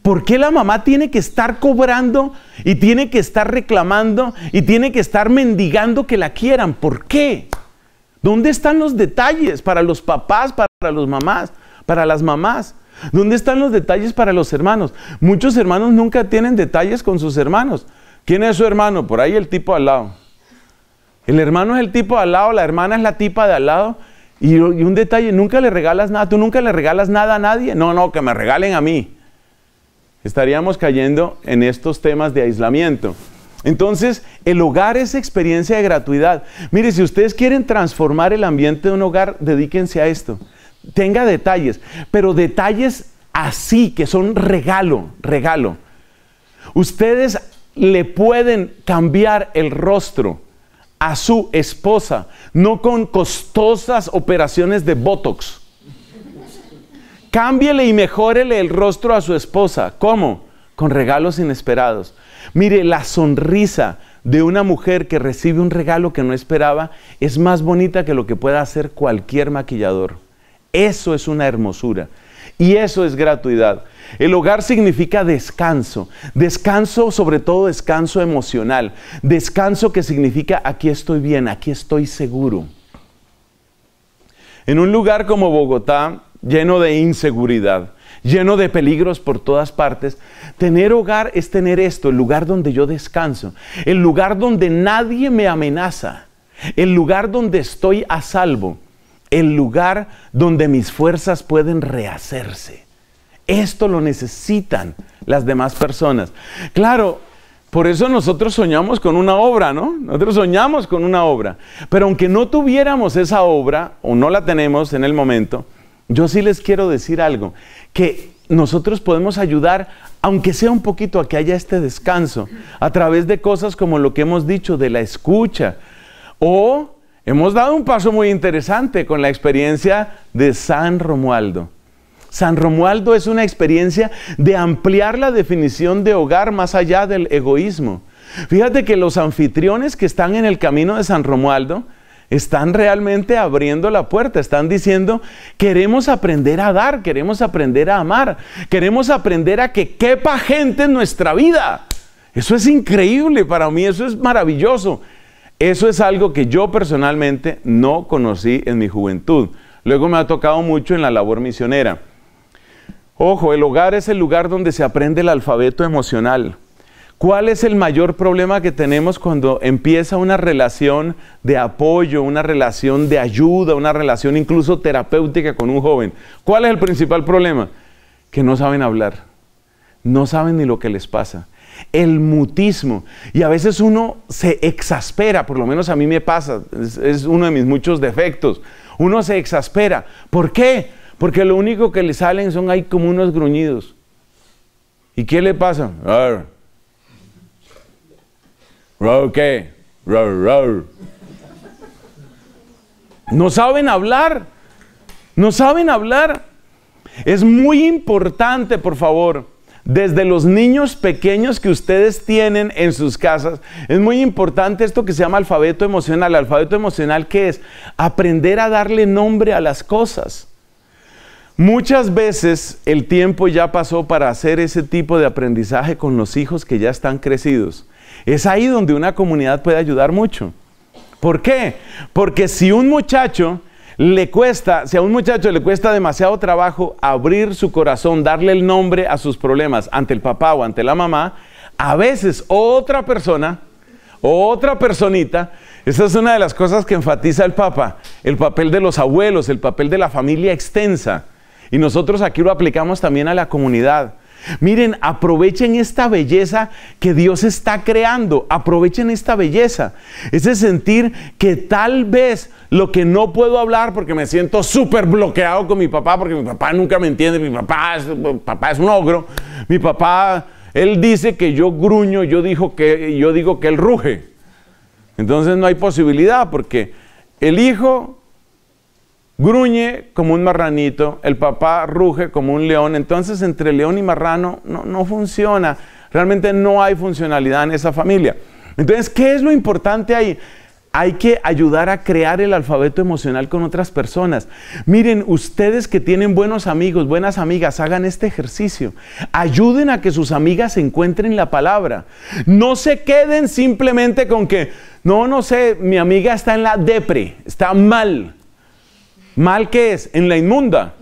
¿Por qué la mamá tiene que estar cobrando y tiene que estar reclamando y tiene que estar mendigando que la quieran? ¿Por qué? ¿Dónde están los detalles para los papás, para los mamás, para las mamás? ¿Dónde están los detalles para los hermanos? Muchos hermanos nunca tienen detalles con sus hermanos. ¿Quién es su hermano? Por ahí el tipo al lado. El hermano es el tipo al lado, la hermana es la tipa de al lado. y un detalle, nunca le regalas nada. ¿Tú nunca le regalas nada a nadie? No, no, que me regalen a mí. Estaríamos cayendo en estos temas de aislamiento. Entonces, el hogar es experiencia de gratuidad. Mire, si ustedes quieren transformar el ambiente de un hogar, dedíquense a esto tenga detalles, pero detalles así, que son regalo, regalo. Ustedes le pueden cambiar el rostro a su esposa, no con costosas operaciones de Botox. Cámbiele y mejorele el rostro a su esposa. ¿Cómo? Con regalos inesperados. Mire, la sonrisa de una mujer que recibe un regalo que no esperaba es más bonita que lo que pueda hacer cualquier maquillador. Eso es una hermosura. Y eso es gratuidad. El hogar significa descanso, descanso sobre todo descanso emocional, descanso que significa aquí estoy bien, aquí estoy seguro. En un lugar como Bogotá, lleno de inseguridad, lleno de peligros por todas partes, tener hogar es tener esto, el lugar donde yo descanso, el lugar donde nadie me amenaza, el lugar donde estoy a salvo el lugar donde mis fuerzas pueden rehacerse. Esto lo necesitan las demás personas. Claro, por eso nosotros soñamos con una obra, ¿no? Nosotros soñamos con una obra. Pero aunque no tuviéramos esa obra o no la tenemos en el momento, yo sí les quiero decir algo, que nosotros podemos ayudar, aunque sea un poquito, a que haya este descanso, a través de cosas como lo que hemos dicho, de la escucha, o Hemos dado un paso muy interesante con la experiencia de San Romualdo. San Romualdo es una experiencia de ampliar la definición de hogar más allá del egoísmo. Fíjate que los anfitriones que están en el camino de San Romualdo están realmente abriendo la puerta, están diciendo, queremos aprender a dar, queremos aprender a amar, queremos aprender a que quepa gente en nuestra vida. Eso es increíble, para mí eso es maravilloso. Eso es algo que yo personalmente no conocí en mi juventud. Luego me ha tocado mucho en la labor misionera. Ojo, el hogar es el lugar donde se aprende el alfabeto emocional. ¿Cuál es el mayor problema que tenemos cuando empieza una relación de apoyo, una relación de ayuda, una relación incluso terapéutica con un joven? ¿Cuál es el principal problema? Que no saben hablar, no saben ni lo que les pasa el mutismo. Y a veces uno se exaspera, por lo menos a mí me pasa, es, uno de mis muchos defectos. Uno se exaspera. ¿Por qué? Porque lo único que le salen son ahí como unos gruñidos. ¿Y qué le pasa? no saben hablar. No saben hablar. Es muy importante, por favor, desde los niños pequeños que ustedes tienen en sus casas, es muy importante esto que se llama alfabeto emocional. Alfabeto emocional que es aprender a darle nombre a las cosas. Muchas veces el tiempo ya pasó para hacer ese tipo de aprendizaje con los hijos que ya están crecidos. Es ahí donde una comunidad puede ayudar mucho. ¿Por qué? Porque si un muchacho le cuesta, si a un muchacho le cuesta demasiado trabajo abrir su corazón, darle el nombre a sus problemas ante el papá o ante la mamá, a veces otra persona, otra personita, esa es una de las cosas que enfatiza el Papa, el papel de los abuelos, el papel de la familia extensa. Y nosotros aquí lo aplicamos también a la comunidad. Miren, aprovechen esta belleza que Dios está creando, aprovechen esta belleza. Ese sentir que tal vez lo que no puedo hablar porque me siento súper bloqueado con mi papá, porque mi papá nunca me entiende, mi papá es, papá es un ogro, mi papá, él dice que yo gruño, yo, dijo que, yo digo que él ruge. Entonces no hay posibilidad porque el hijo gruñe como un marranito, el papá ruge como un león, entonces entre león y marrano no, funciona, realmente no hay funcionalidad en esa familia. Entonces, ¿qué es lo importante ahí? hay que ayudar a crear el alfabeto emocional con otras personas. Miren, ustedes que tienen buenos amigos, buenas amigas, hagan este ejercicio. Ayuden a que sus amigas encuentren la palabra. No se queden simplemente con que, no, no sé, mi amiga está en la depre, está mal. ¿Mal qué es? En la inmunda.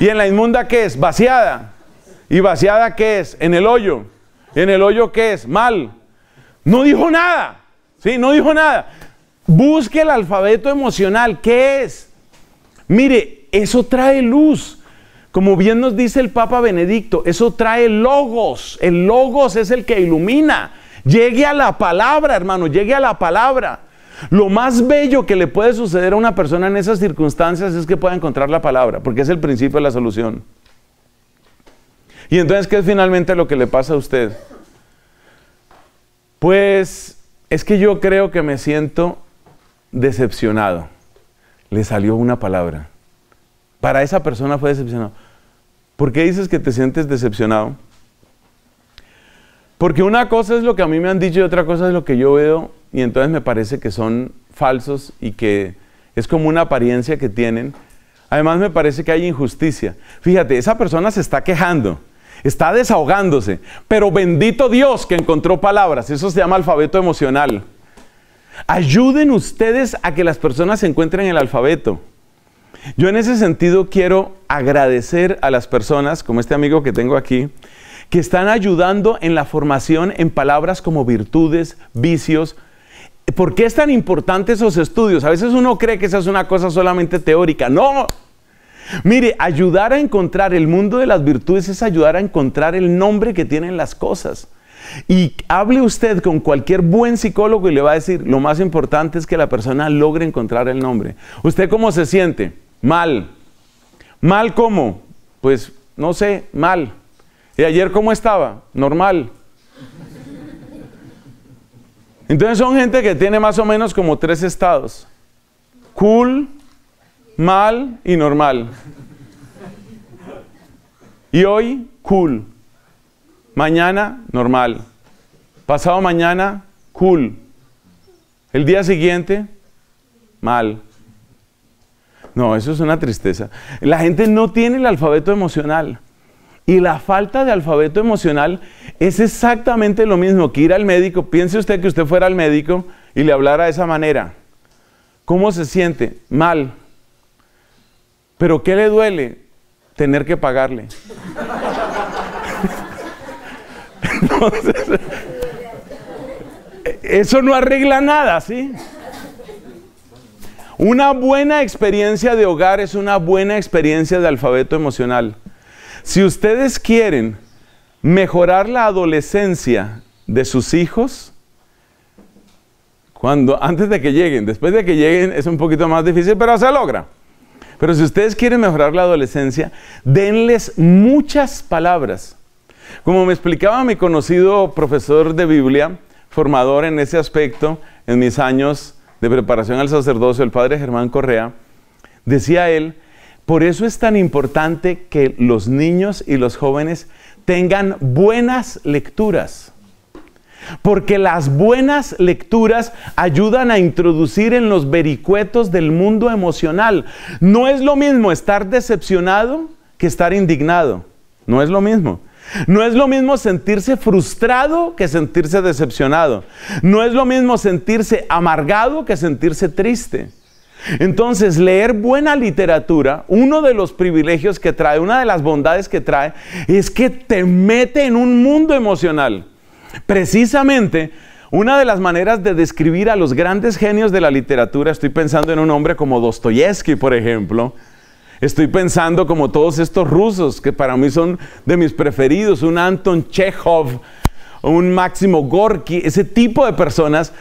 ¿Y en la inmunda qué es? Vaciada. ¿Y vaciada qué es? En el hoyo. ¿En el hoyo qué es? Mal. No dijo nada. ¿Sí? No dijo nada. Busque el alfabeto emocional. ¿Qué es? Mire, eso trae luz. Como bien nos dice el Papa Benedicto, eso trae logos. El logos es el que ilumina. Llegue a la palabra, hermano, llegue a la palabra. Lo más bello que le puede suceder a una persona en esas circunstancias es que pueda encontrar la palabra, porque es el principio de la solución. Y entonces, ¿qué es finalmente lo que le pasa a usted? Pues es que yo creo que me siento decepcionado. Le salió una palabra. Para esa persona fue decepcionado. ¿Por qué dices que te sientes decepcionado? Porque una cosa es lo que a mí me han dicho y otra cosa es lo que yo veo y entonces me parece que son falsos y que es como una apariencia que tienen. Además me parece que hay injusticia. Fíjate, esa persona se está quejando, está desahogándose, pero bendito Dios que encontró palabras, eso se llama alfabeto emocional. Ayuden ustedes a que las personas encuentren el alfabeto. Yo en ese sentido quiero agradecer a las personas, como este amigo que tengo aquí, que están ayudando en la formación en palabras como virtudes, vicios, ¿Por qué es tan importante esos estudios? A veces uno cree que esa es una cosa solamente teórica. No. Mire, ayudar a encontrar el mundo de las virtudes es ayudar a encontrar el nombre que tienen las cosas. Y hable usted con cualquier buen psicólogo y le va a decir, lo más importante es que la persona logre encontrar el nombre. ¿Usted cómo se siente? Mal. ¿Mal cómo? Pues no sé, mal. ¿Y ayer cómo estaba? Normal. Entonces son gente que tiene más o menos como tres estados. Cool, mal y normal. Y hoy, cool. Mañana, normal. Pasado mañana, cool. El día siguiente, mal. No, eso es una tristeza. La gente no tiene el alfabeto emocional. Y la falta de alfabeto emocional es exactamente lo mismo que ir al médico. Piense usted que usted fuera al médico y le hablara de esa manera. ¿Cómo se siente? Mal. ¿Pero qué le duele? Tener que pagarle. eso no arregla nada, ¿sí? Una buena experiencia de hogar es una buena experiencia de alfabeto emocional. Si ustedes quieren mejorar la adolescencia de sus hijos, cuando, antes de que lleguen, después de que lleguen es un poquito más difícil, pero se logra. Pero si ustedes quieren mejorar la adolescencia, denles muchas palabras. Como me explicaba mi conocido profesor de Biblia, formador en ese aspecto, en mis años de preparación al sacerdocio, el padre Germán Correa, decía él por eso es tan importante que los niños y los jóvenes tengan buenas lecturas. Porque las buenas lecturas ayudan a introducir en los vericuetos del mundo emocional. No es lo mismo estar decepcionado que estar indignado. No es lo mismo. No es lo mismo sentirse frustrado que sentirse decepcionado. No es lo mismo sentirse amargado que sentirse triste. Entonces, leer buena literatura, uno de los privilegios que trae, una de las bondades que trae, es que te mete en un mundo emocional. Precisamente, una de las maneras de describir a los grandes genios de la literatura, estoy pensando en un hombre como Dostoyevsky, por ejemplo, Estoy pensando como todos estos rusos, que para mí son de mis preferidos, un Anton Chekhov, un Máximo Gorky, ese tipo de personas.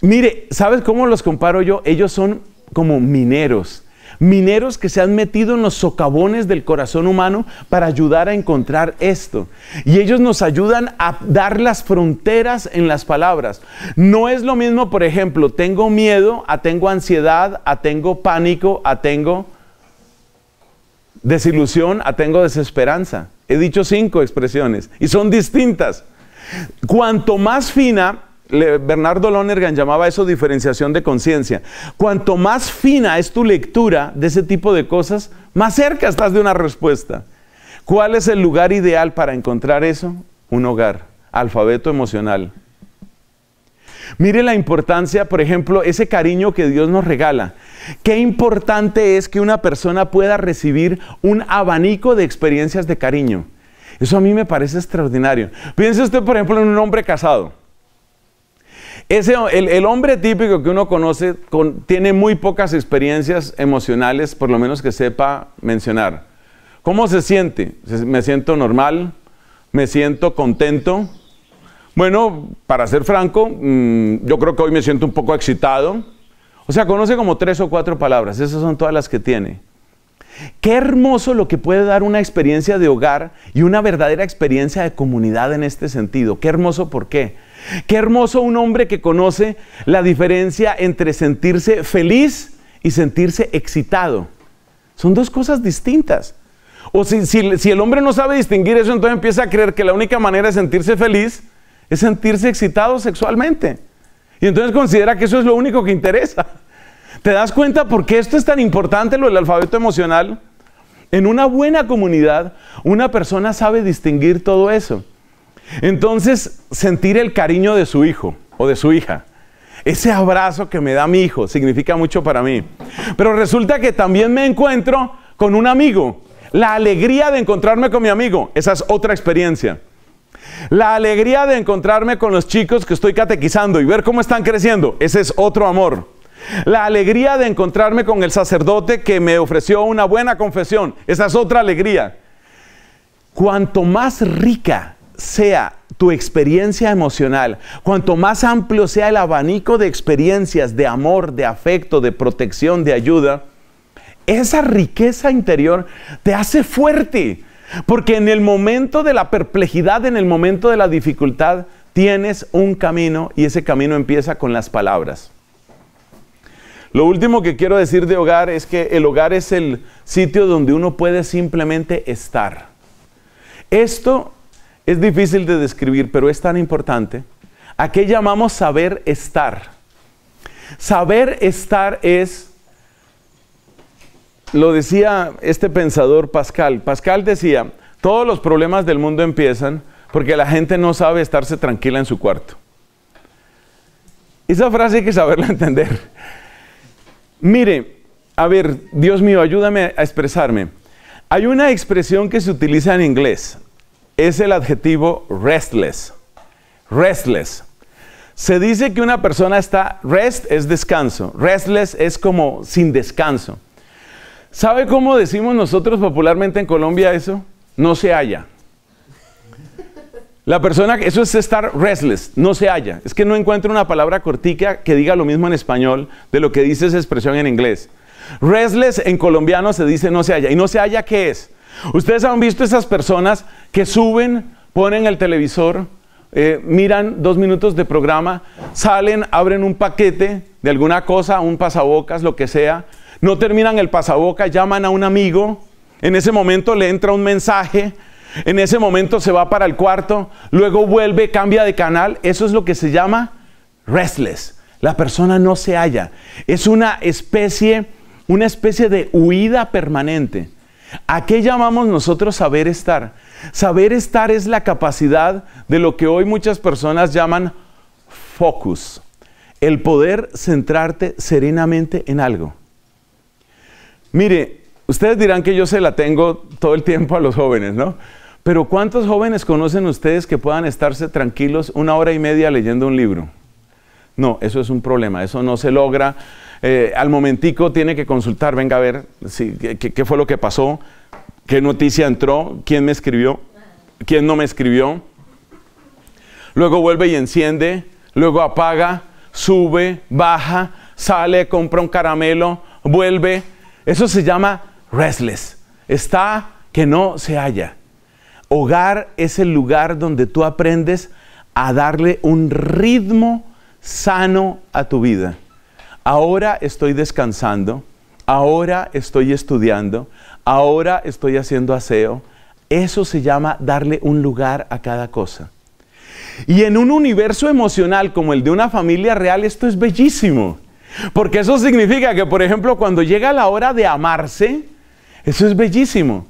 Mire, ¿sabes cómo los comparo yo? Ellos son como mineros, mineros que se han metido en los socavones del corazón humano para ayudar a encontrar esto. Y ellos nos ayudan a dar las fronteras en las palabras. No es lo mismo, por ejemplo, tengo miedo, a tengo ansiedad, a tengo pánico, a tengo desilusión, a tengo desesperanza. He dicho cinco expresiones y son distintas. Cuanto más fina Bernardo Lonergan llamaba eso diferenciación de conciencia. Cuanto más fina es tu lectura de ese tipo de cosas, más cerca estás de una respuesta. ¿Cuál es el lugar ideal para encontrar eso? Un hogar, alfabeto emocional. Mire la importancia, por ejemplo, ese cariño que Dios nos regala. Qué importante es que una persona pueda recibir un abanico de experiencias de cariño. Eso a mí me parece extraordinario. Piense usted, por ejemplo, en un hombre casado el, hombre típico que uno conoce tiene muy pocas experiencias emocionales, por lo menos que sepa mencionar. ¿Cómo se siente? Me siento normal, me siento contento. Bueno, para ser franco, mm, yo creo que hoy me siento un poco excitado. O sea, conoce como tres o cuatro palabras, esas son todas las que tiene. Qué hermoso lo que puede dar una experiencia de hogar y una verdadera experiencia de comunidad en este sentido. Qué hermoso, ¿por qué? Qué hermoso un hombre que conoce la diferencia entre sentirse feliz y sentirse excitado. Son dos cosas distintas. O si, el hombre no sabe distinguir eso, entonces empieza a creer que la única manera de sentirse feliz es sentirse excitado sexualmente. Y entonces considera que eso es lo único que interesa. ¿Te das cuenta por qué esto es tan importante, lo del alfabeto emocional? En una buena comunidad, una persona sabe distinguir todo eso. Entonces, sentir el cariño de su hijo o de su hija. Ese abrazo que me da mi hijo significa mucho para mí. Pero resulta que también me encuentro con un amigo. La alegría de encontrarme con mi amigo, esa es otra experiencia. La alegría de encontrarme con los chicos que estoy catequizando y ver cómo están creciendo, ese es otro amor. La alegría de encontrarme con el sacerdote que me ofreció una buena confesión, esa es otra alegría. Cuanto más rica sea tu experiencia emocional, cuanto más amplio sea el abanico de experiencias de amor, de afecto, de protección, de ayuda, esa riqueza interior te hace fuerte, porque en el momento de la perplejidad, en el momento de la dificultad, tienes un camino y ese camino empieza con las palabras. Lo último que quiero decir de hogar es que el hogar es el sitio donde uno puede simplemente estar. Esto es difícil de describir, pero es tan importante. ¿A qué llamamos saber estar? Saber estar es, lo decía este pensador Pascal, Pascal decía, todos los problemas del mundo empiezan porque la gente no sabe estarse tranquila en su cuarto. Esa frase hay que saberla entender. Mire, a ver, Dios mío, ayúdame a expresarme. Hay una expresión que se utiliza en inglés, es el adjetivo restless. Restless. Se dice que una persona está, rest es descanso, restless es como sin descanso. ¿Sabe cómo decimos nosotros popularmente en Colombia eso? No se halla. La persona, eso es estar restless, no se halla. Es que no encuentro una palabra cortica que diga lo mismo en español de lo que dice esa expresión en inglés. Restless en colombiano se dice no se halla. ¿Y no se halla qué es? Ustedes han visto esas personas que suben, ponen el televisor, eh, miran dos minutos de programa, salen, abren un paquete de alguna cosa, un pasabocas, lo que sea, no terminan el pasabocas, llaman a un amigo, en ese momento le entra un mensaje, en ese momento se va para el cuarto, luego vuelve, cambia de canal, eso es lo que se llama restless. La persona no se halla, es una especie, una especie de huida permanente. ¿A qué llamamos nosotros saber estar? Saber estar es la capacidad de lo que hoy muchas personas llaman focus, el poder centrarte serenamente en algo. Mire, ustedes dirán que yo se la tengo todo el tiempo a los jóvenes, ¿no? Pero ¿cuántos jóvenes conocen ustedes que puedan estarse tranquilos una hora y media leyendo un libro? No, eso es un problema, eso no se logra. Eh, al momentico tiene que consultar, venga a ver qué, fue lo que pasó, qué noticia entró, quién me escribió, quién no me escribió. Luego vuelve y enciende, luego apaga, sube, baja, sale, compra un caramelo, vuelve. Eso se llama restless. Está que no se halla. Hogar es el lugar donde tú aprendes a darle un ritmo sano a tu vida. Ahora estoy descansando, ahora estoy estudiando, ahora estoy haciendo aseo. Eso se llama darle un lugar a cada cosa. Y en un universo emocional como el de una familia real, esto es bellísimo. Porque eso significa que, por ejemplo, cuando llega la hora de amarse, eso es bellísimo.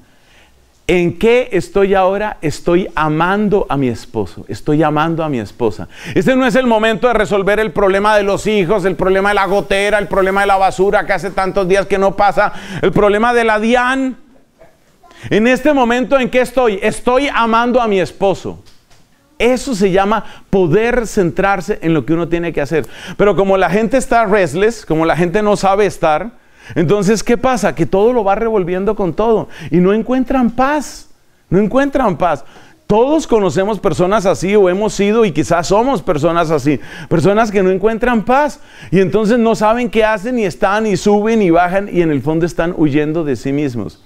¿En qué estoy ahora? Estoy amando a mi esposo, estoy amando a mi esposa. Este no es el momento de resolver el problema de los hijos, el problema de la gotera, el problema de la basura que hace tantos días que no pasa, el problema de la DIAN. En este momento en qué estoy? Estoy amando a mi esposo. Eso se llama poder centrarse en lo que uno tiene que hacer. Pero como la gente está restless, como la gente no sabe estar, entonces, ¿qué pasa? Que todo lo va revolviendo con todo y no encuentran paz. No encuentran paz. Todos conocemos personas así o hemos sido y quizás somos personas así, personas que no encuentran paz y entonces no saben qué hacen y están y suben y bajan y en el fondo están huyendo de sí mismos.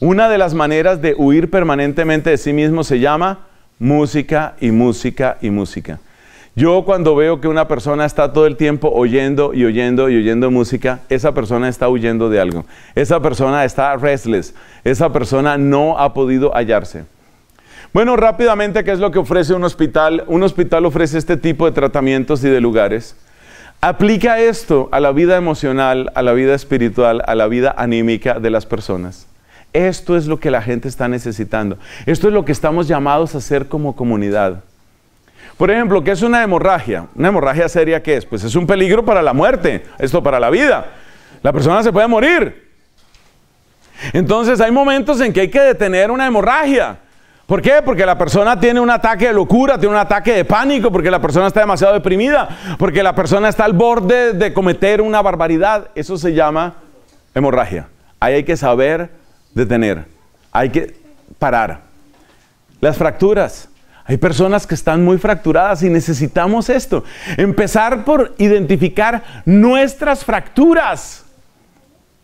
Una de las maneras de huir permanentemente de sí mismo se llama música y música y música. Yo cuando veo que una persona está todo el tiempo oyendo y oyendo y oyendo música, esa persona está huyendo de algo. Esa persona está restless. Esa persona no ha podido hallarse. Bueno, rápidamente, ¿qué es lo que ofrece un hospital? Un hospital ofrece este tipo de tratamientos y de lugares. Aplica esto a la vida emocional, a la vida espiritual, a la vida anímica de las personas. Esto es lo que la gente está necesitando. Esto es lo que estamos llamados a hacer como comunidad. Por ejemplo, ¿qué es una hemorragia? ¿Una hemorragia seria qué es? Pues es un peligro para la muerte, esto para la vida. La persona se puede morir. Entonces hay momentos en que hay que detener una hemorragia. ¿Por qué? Porque la persona tiene un ataque de locura, tiene un ataque de pánico, porque la persona está demasiado deprimida, porque la persona está al borde de cometer una barbaridad. Eso se llama hemorragia. Ahí hay que saber detener, hay que parar. Las fracturas. Hay personas que están muy fracturadas y necesitamos esto. Empezar por identificar nuestras fracturas.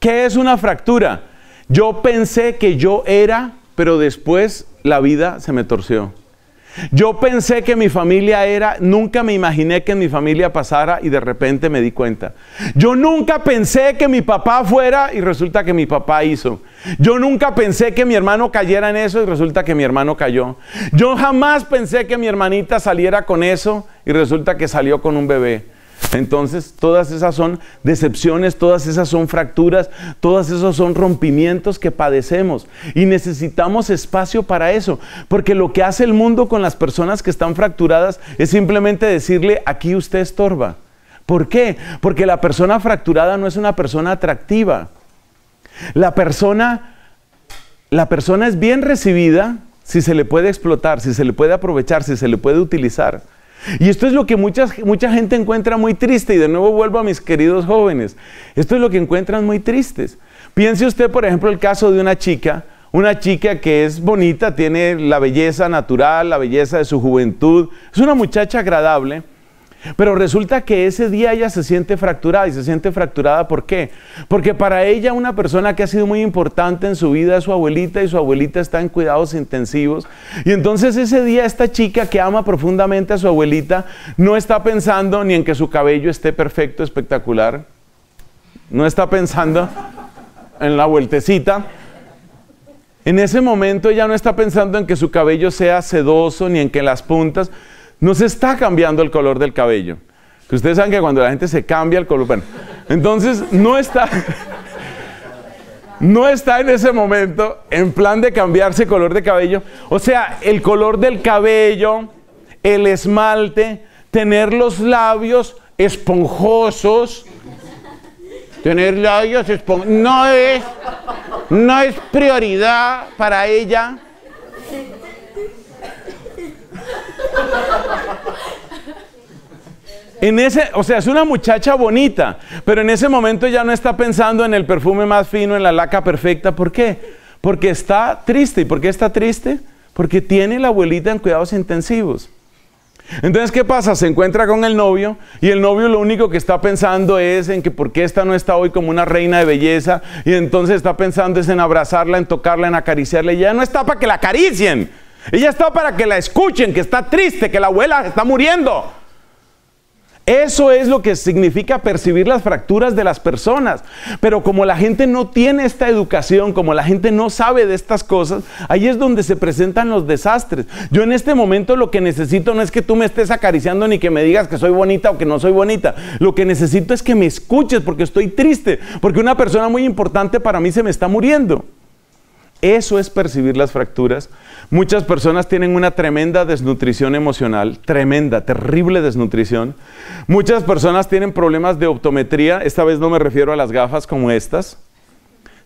¿Qué es una fractura? Yo pensé que yo era, pero después la vida se me torció. Yo pensé que mi familia era, nunca me imaginé que mi familia pasara y de repente me di cuenta. Yo nunca pensé que mi papá fuera y resulta que mi papá hizo. Yo nunca pensé que mi hermano cayera en eso y resulta que mi hermano cayó. Yo jamás pensé que mi hermanita saliera con eso y resulta que salió con un bebé. Entonces, todas esas son decepciones, todas esas son fracturas, todas esos son rompimientos que padecemos. Y necesitamos espacio para eso, porque lo que hace el mundo con las personas que están fracturadas es simplemente decirle, aquí usted estorba. ¿Por qué? Porque la persona fracturada no es una persona atractiva. La persona, la persona es bien recibida si se le puede explotar, si se le puede aprovechar, si se le puede utilizar. Y esto es lo que mucha, mucha gente encuentra muy triste, y de nuevo vuelvo a mis queridos jóvenes, esto es lo que encuentran muy tristes. Piense usted, por ejemplo, el caso de una chica, una chica que es bonita, tiene la belleza natural, la belleza de su juventud, es una muchacha agradable, pero resulta que ese día ella se siente fracturada y se siente fracturada ¿por qué? Porque para ella una persona que ha sido muy importante en su vida es su abuelita y su abuelita está en cuidados intensivos. Y entonces ese día esta chica que ama profundamente a su abuelita no está pensando ni en que su cabello esté perfecto, espectacular. No está pensando en la vueltecita. En ese momento ella no está pensando en que su cabello sea sedoso ni en que las puntas se está cambiando el color del cabello. Que ustedes saben que cuando la gente se cambia el color, bueno, entonces no está, no está en ese momento en plan de cambiarse color de cabello. O sea, el color del cabello, el esmalte, tener los labios esponjosos, tener labios esponjosos, no es, no es prioridad para ella. En ese, o sea, es una muchacha bonita, pero en ese momento ya no está pensando en el perfume más fino, en la laca perfecta. ¿Por qué? Porque está triste. ¿Y por qué está triste? Porque tiene la abuelita en cuidados intensivos. Entonces, ¿qué pasa? Se encuentra con el novio y el novio lo único que está pensando es en que por qué esta no está hoy como una reina de belleza y entonces está pensando en abrazarla, en tocarla, en acariciarla y ya no está para que la acaricien. Ella está para que la escuchen, que está triste, que la abuela está muriendo. Eso es lo que significa percibir las fracturas de las personas. Pero como la gente no tiene esta educación, como la gente no sabe de estas cosas, ahí es donde se presentan los desastres. Yo en este momento lo que necesito no es que tú me estés acariciando ni que me digas que soy bonita o que no soy bonita. Lo que necesito es que me escuches porque estoy triste, porque una persona muy importante para mí se me está muriendo. Eso es percibir las fracturas. Muchas personas tienen una tremenda desnutrición emocional, tremenda, terrible desnutrición. Muchas personas tienen problemas de optometría, esta vez no me refiero a las gafas como estas,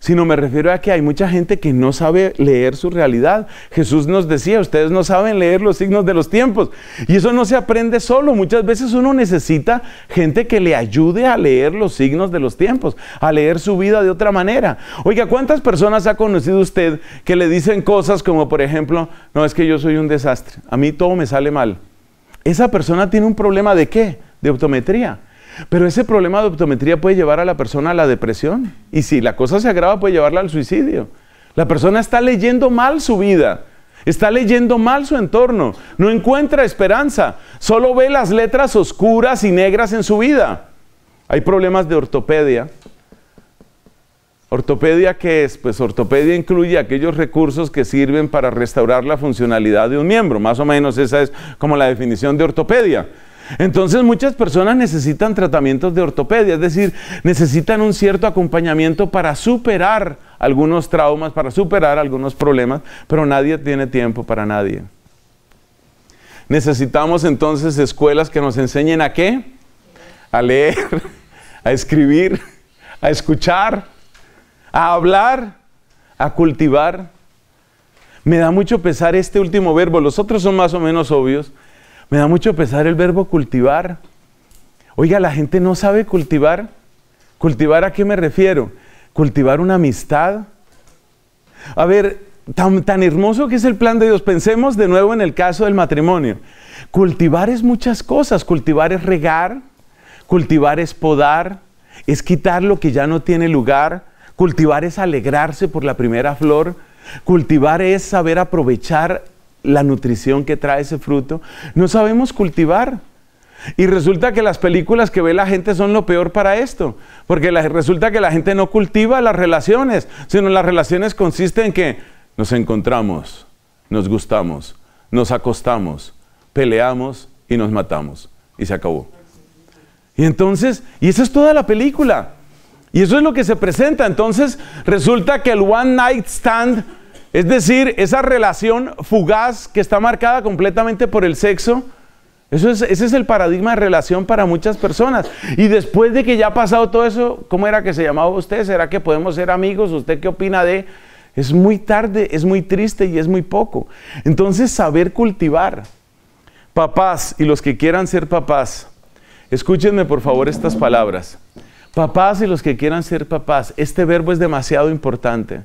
sino me refiero a que hay mucha gente que no sabe leer su realidad. Jesús nos decía, ustedes no saben leer los signos de los tiempos. Y eso no se aprende solo. Muchas veces uno necesita gente que le ayude a leer los signos de los tiempos, a leer su vida de otra manera. Oiga, ¿cuántas personas ha conocido usted que le dicen cosas como, por ejemplo, no es que yo soy un desastre, a mí todo me sale mal? Esa persona tiene un problema de qué? De optometría pero ese problema de optometría puede llevar a la persona a la depresión. Y si la cosa se agrava, puede llevarla al suicidio. La persona está leyendo mal su vida. Está leyendo mal su entorno. No encuentra esperanza. Solo ve las letras oscuras y negras en su vida. Hay problemas de ortopedia. ¿Ortopedia qué es? Pues ortopedia incluye aquellos recursos que sirven para restaurar la funcionalidad de un miembro. Más o menos esa es como la definición de ortopedia. Entonces muchas personas necesitan tratamientos de ortopedia, es decir, necesitan un cierto acompañamiento para superar algunos traumas, para superar algunos problemas, pero nadie tiene tiempo para nadie. Necesitamos entonces escuelas que nos enseñen a qué? A leer, a escribir, a escuchar, a hablar, a cultivar. Me da mucho pesar este último verbo, los otros son más o menos obvios, me da mucho pesar el verbo cultivar. Oiga, la gente no sabe cultivar. ¿Cultivar a qué me refiero? Cultivar una amistad. A ver, tan, hermoso que es el plan de Dios. Pensemos de nuevo en el caso del matrimonio. Cultivar es muchas cosas. Cultivar es regar, cultivar es podar, es quitar lo que ya no tiene lugar. Cultivar es alegrarse por la primera flor. Cultivar es saber aprovechar la nutrición que trae ese fruto, no sabemos cultivar. Y resulta que las películas que ve la gente son lo peor para esto, porque resulta que la gente no cultiva las relaciones, sino las relaciones consisten en que nos encontramos, nos gustamos, nos acostamos, peleamos y nos matamos. Y se acabó. Y entonces, y esa es toda la película. Y eso es lo que se presenta. Entonces, resulta que el One Night Stand es decir, esa relación fugaz que está marcada completamente por el sexo, eso es, ese es el paradigma de relación para muchas personas. Y después de que ya ha pasado todo eso, ¿cómo era que se llamaba usted? ¿Será que podemos ser amigos? ¿Usted qué opina de...? Es muy tarde, es muy triste y es muy poco. Entonces, saber cultivar. Papás y los que quieran ser papás, escúchenme por favor estas palabras. Papás y los que quieran ser papás, este verbo es demasiado importante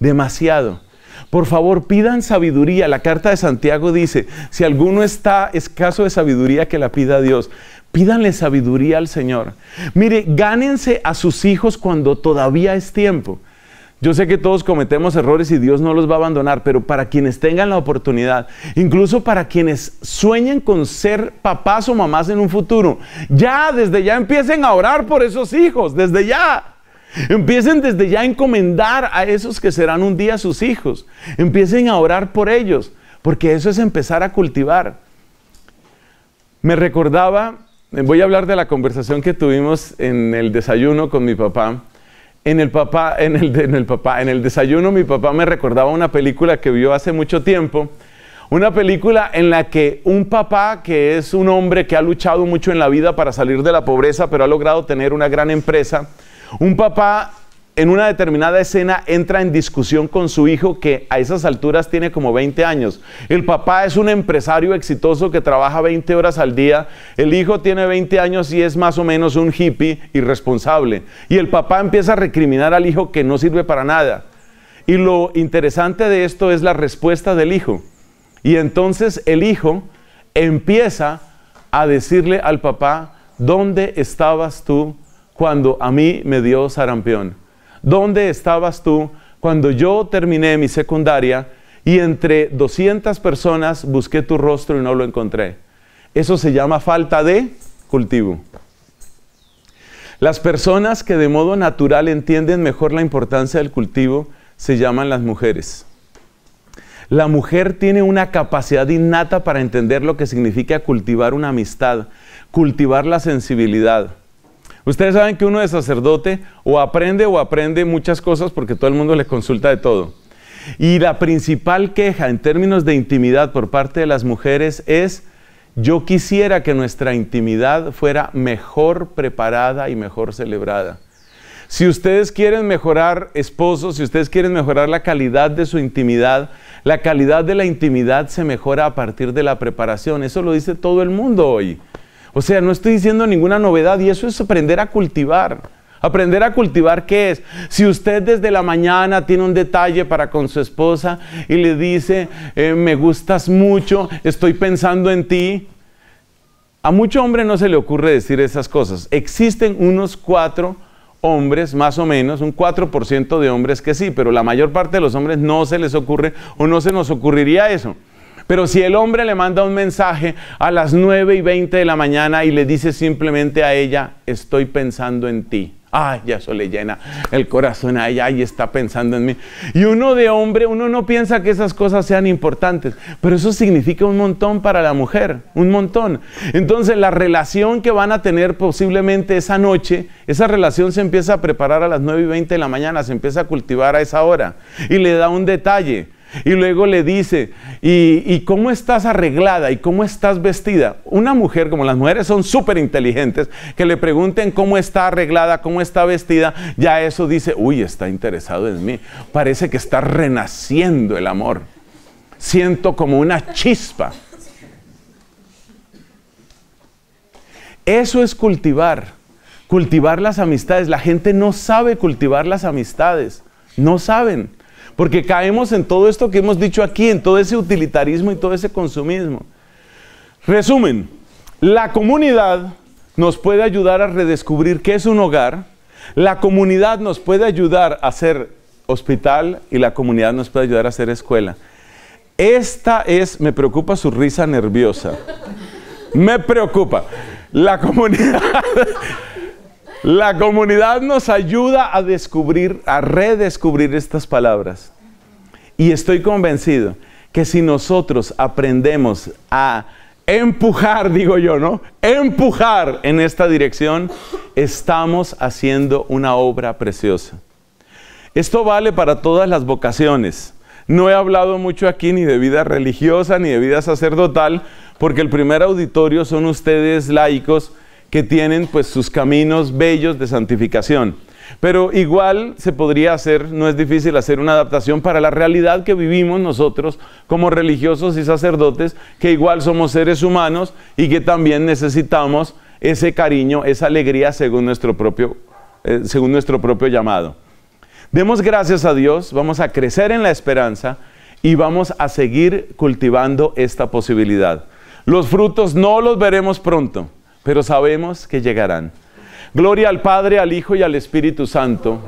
demasiado. Por favor, pidan sabiduría. La carta de Santiago dice, si alguno está escaso de sabiduría, que la pida a Dios. Pídanle sabiduría al Señor. Mire, gánense a sus hijos cuando todavía es tiempo. Yo sé que todos cometemos errores y Dios no los va a abandonar, pero para quienes tengan la oportunidad, incluso para quienes sueñen con ser papás o mamás en un futuro, ya desde ya empiecen a orar por esos hijos, desde ya. Empiecen desde ya a encomendar a esos que serán un día sus hijos. Empiecen a orar por ellos, porque eso es empezar a cultivar. Me recordaba, eh, voy a hablar de la conversación que tuvimos en el desayuno con mi papá. En el, papá, en, el, papá, en el desayuno mi papá me recordaba una película que vio hace mucho tiempo, una película en la que un papá que es un hombre que ha luchado mucho en la vida para salir de la pobreza, pero ha logrado tener una gran empresa, un papá en una determinada escena entra en discusión con su hijo que a esas alturas tiene como 20 años. El papá es un empresario exitoso que trabaja 20 horas al día. El hijo tiene 20 años y es más o menos un hippie irresponsable. Y el papá empieza a recriminar al hijo que no sirve para nada. Y lo interesante de esto es la respuesta del hijo. Y entonces el hijo empieza a decirle al papá, ¿dónde estabas tú? cuando a mí me dio sarampión? ¿Dónde estabas tú cuando yo terminé mi secundaria y entre 200 personas busqué tu rostro y no lo encontré? Eso se llama falta de cultivo. Las personas que de modo natural entienden mejor la importancia del cultivo se llaman las mujeres. La mujer tiene una capacidad innata para entender lo que significa cultivar una amistad, cultivar la sensibilidad. Ustedes saben que uno es sacerdote o aprende o aprende muchas cosas porque todo el mundo le consulta de todo. Y la principal queja en términos de intimidad por parte de las mujeres es, yo quisiera que nuestra intimidad fuera mejor preparada y mejor celebrada. Si ustedes quieren mejorar esposos, si ustedes quieren mejorar la calidad de su intimidad, la calidad de la intimidad se mejora a partir de la preparación. Eso lo dice todo el mundo hoy. O sea, no estoy diciendo ninguna novedad y eso es aprender a cultivar. Aprender a cultivar qué es. Si usted desde la mañana tiene un detalle para con su esposa y le dice, eh, me gustas mucho, estoy pensando en ti. A mucho hombre no se le ocurre decir esas cosas. Existen unos cuatro hombres, más o menos, un 4% de hombres que sí, pero la mayor parte de los hombres no se les ocurre o no se nos ocurriría eso. Pero si el hombre le manda un mensaje a las 9 y 20 de la mañana y le dice simplemente a ella, estoy pensando en ti. Ay, eso le llena el corazón a ella y está pensando en mí. Y uno de hombre, uno no piensa que esas cosas sean importantes, pero eso significa un montón para la mujer, un montón. Entonces la relación que van a tener posiblemente esa noche, esa relación se empieza a preparar a las 9 y 20 de la mañana, se empieza a cultivar a esa hora y le da un detalle y luego le dice, ¿y, cómo estás arreglada? ¿Y cómo estás vestida? Una mujer, como las mujeres son súper inteligentes, que le pregunten cómo está arreglada, cómo está vestida, ya eso dice, uy, está interesado en mí. Parece que está renaciendo el amor. Siento como una chispa. Eso es cultivar, cultivar las amistades. La gente no sabe cultivar las amistades, no saben. Porque caemos en todo esto que hemos dicho aquí, en todo ese utilitarismo y todo ese consumismo. Resumen, la comunidad nos puede ayudar a redescubrir qué es un hogar, la comunidad nos puede ayudar a ser hospital y la comunidad nos puede ayudar a ser escuela. Esta es, me preocupa su risa nerviosa. Me preocupa. La comunidad, la comunidad nos ayuda a descubrir, a redescubrir estas palabras. Y estoy convencido que si nosotros aprendemos a empujar, digo yo, ¿no? Empujar en esta dirección, estamos haciendo una obra preciosa. Esto vale para todas las vocaciones. No he hablado mucho aquí ni de vida religiosa ni de vida sacerdotal, porque el primer auditorio son ustedes laicos que tienen pues sus caminos bellos de santificación. Pero igual se podría hacer, no es difícil hacer una adaptación para la realidad que vivimos nosotros como religiosos y sacerdotes, que igual somos seres humanos y que también necesitamos ese cariño, esa alegría según nuestro propio, eh, según nuestro propio llamado. Demos gracias a Dios, vamos a crecer en la esperanza y vamos a seguir cultivando esta posibilidad. Los frutos no los veremos pronto, pero sabemos que llegarán. Gloria al Padre, al Hijo y al Espíritu Santo.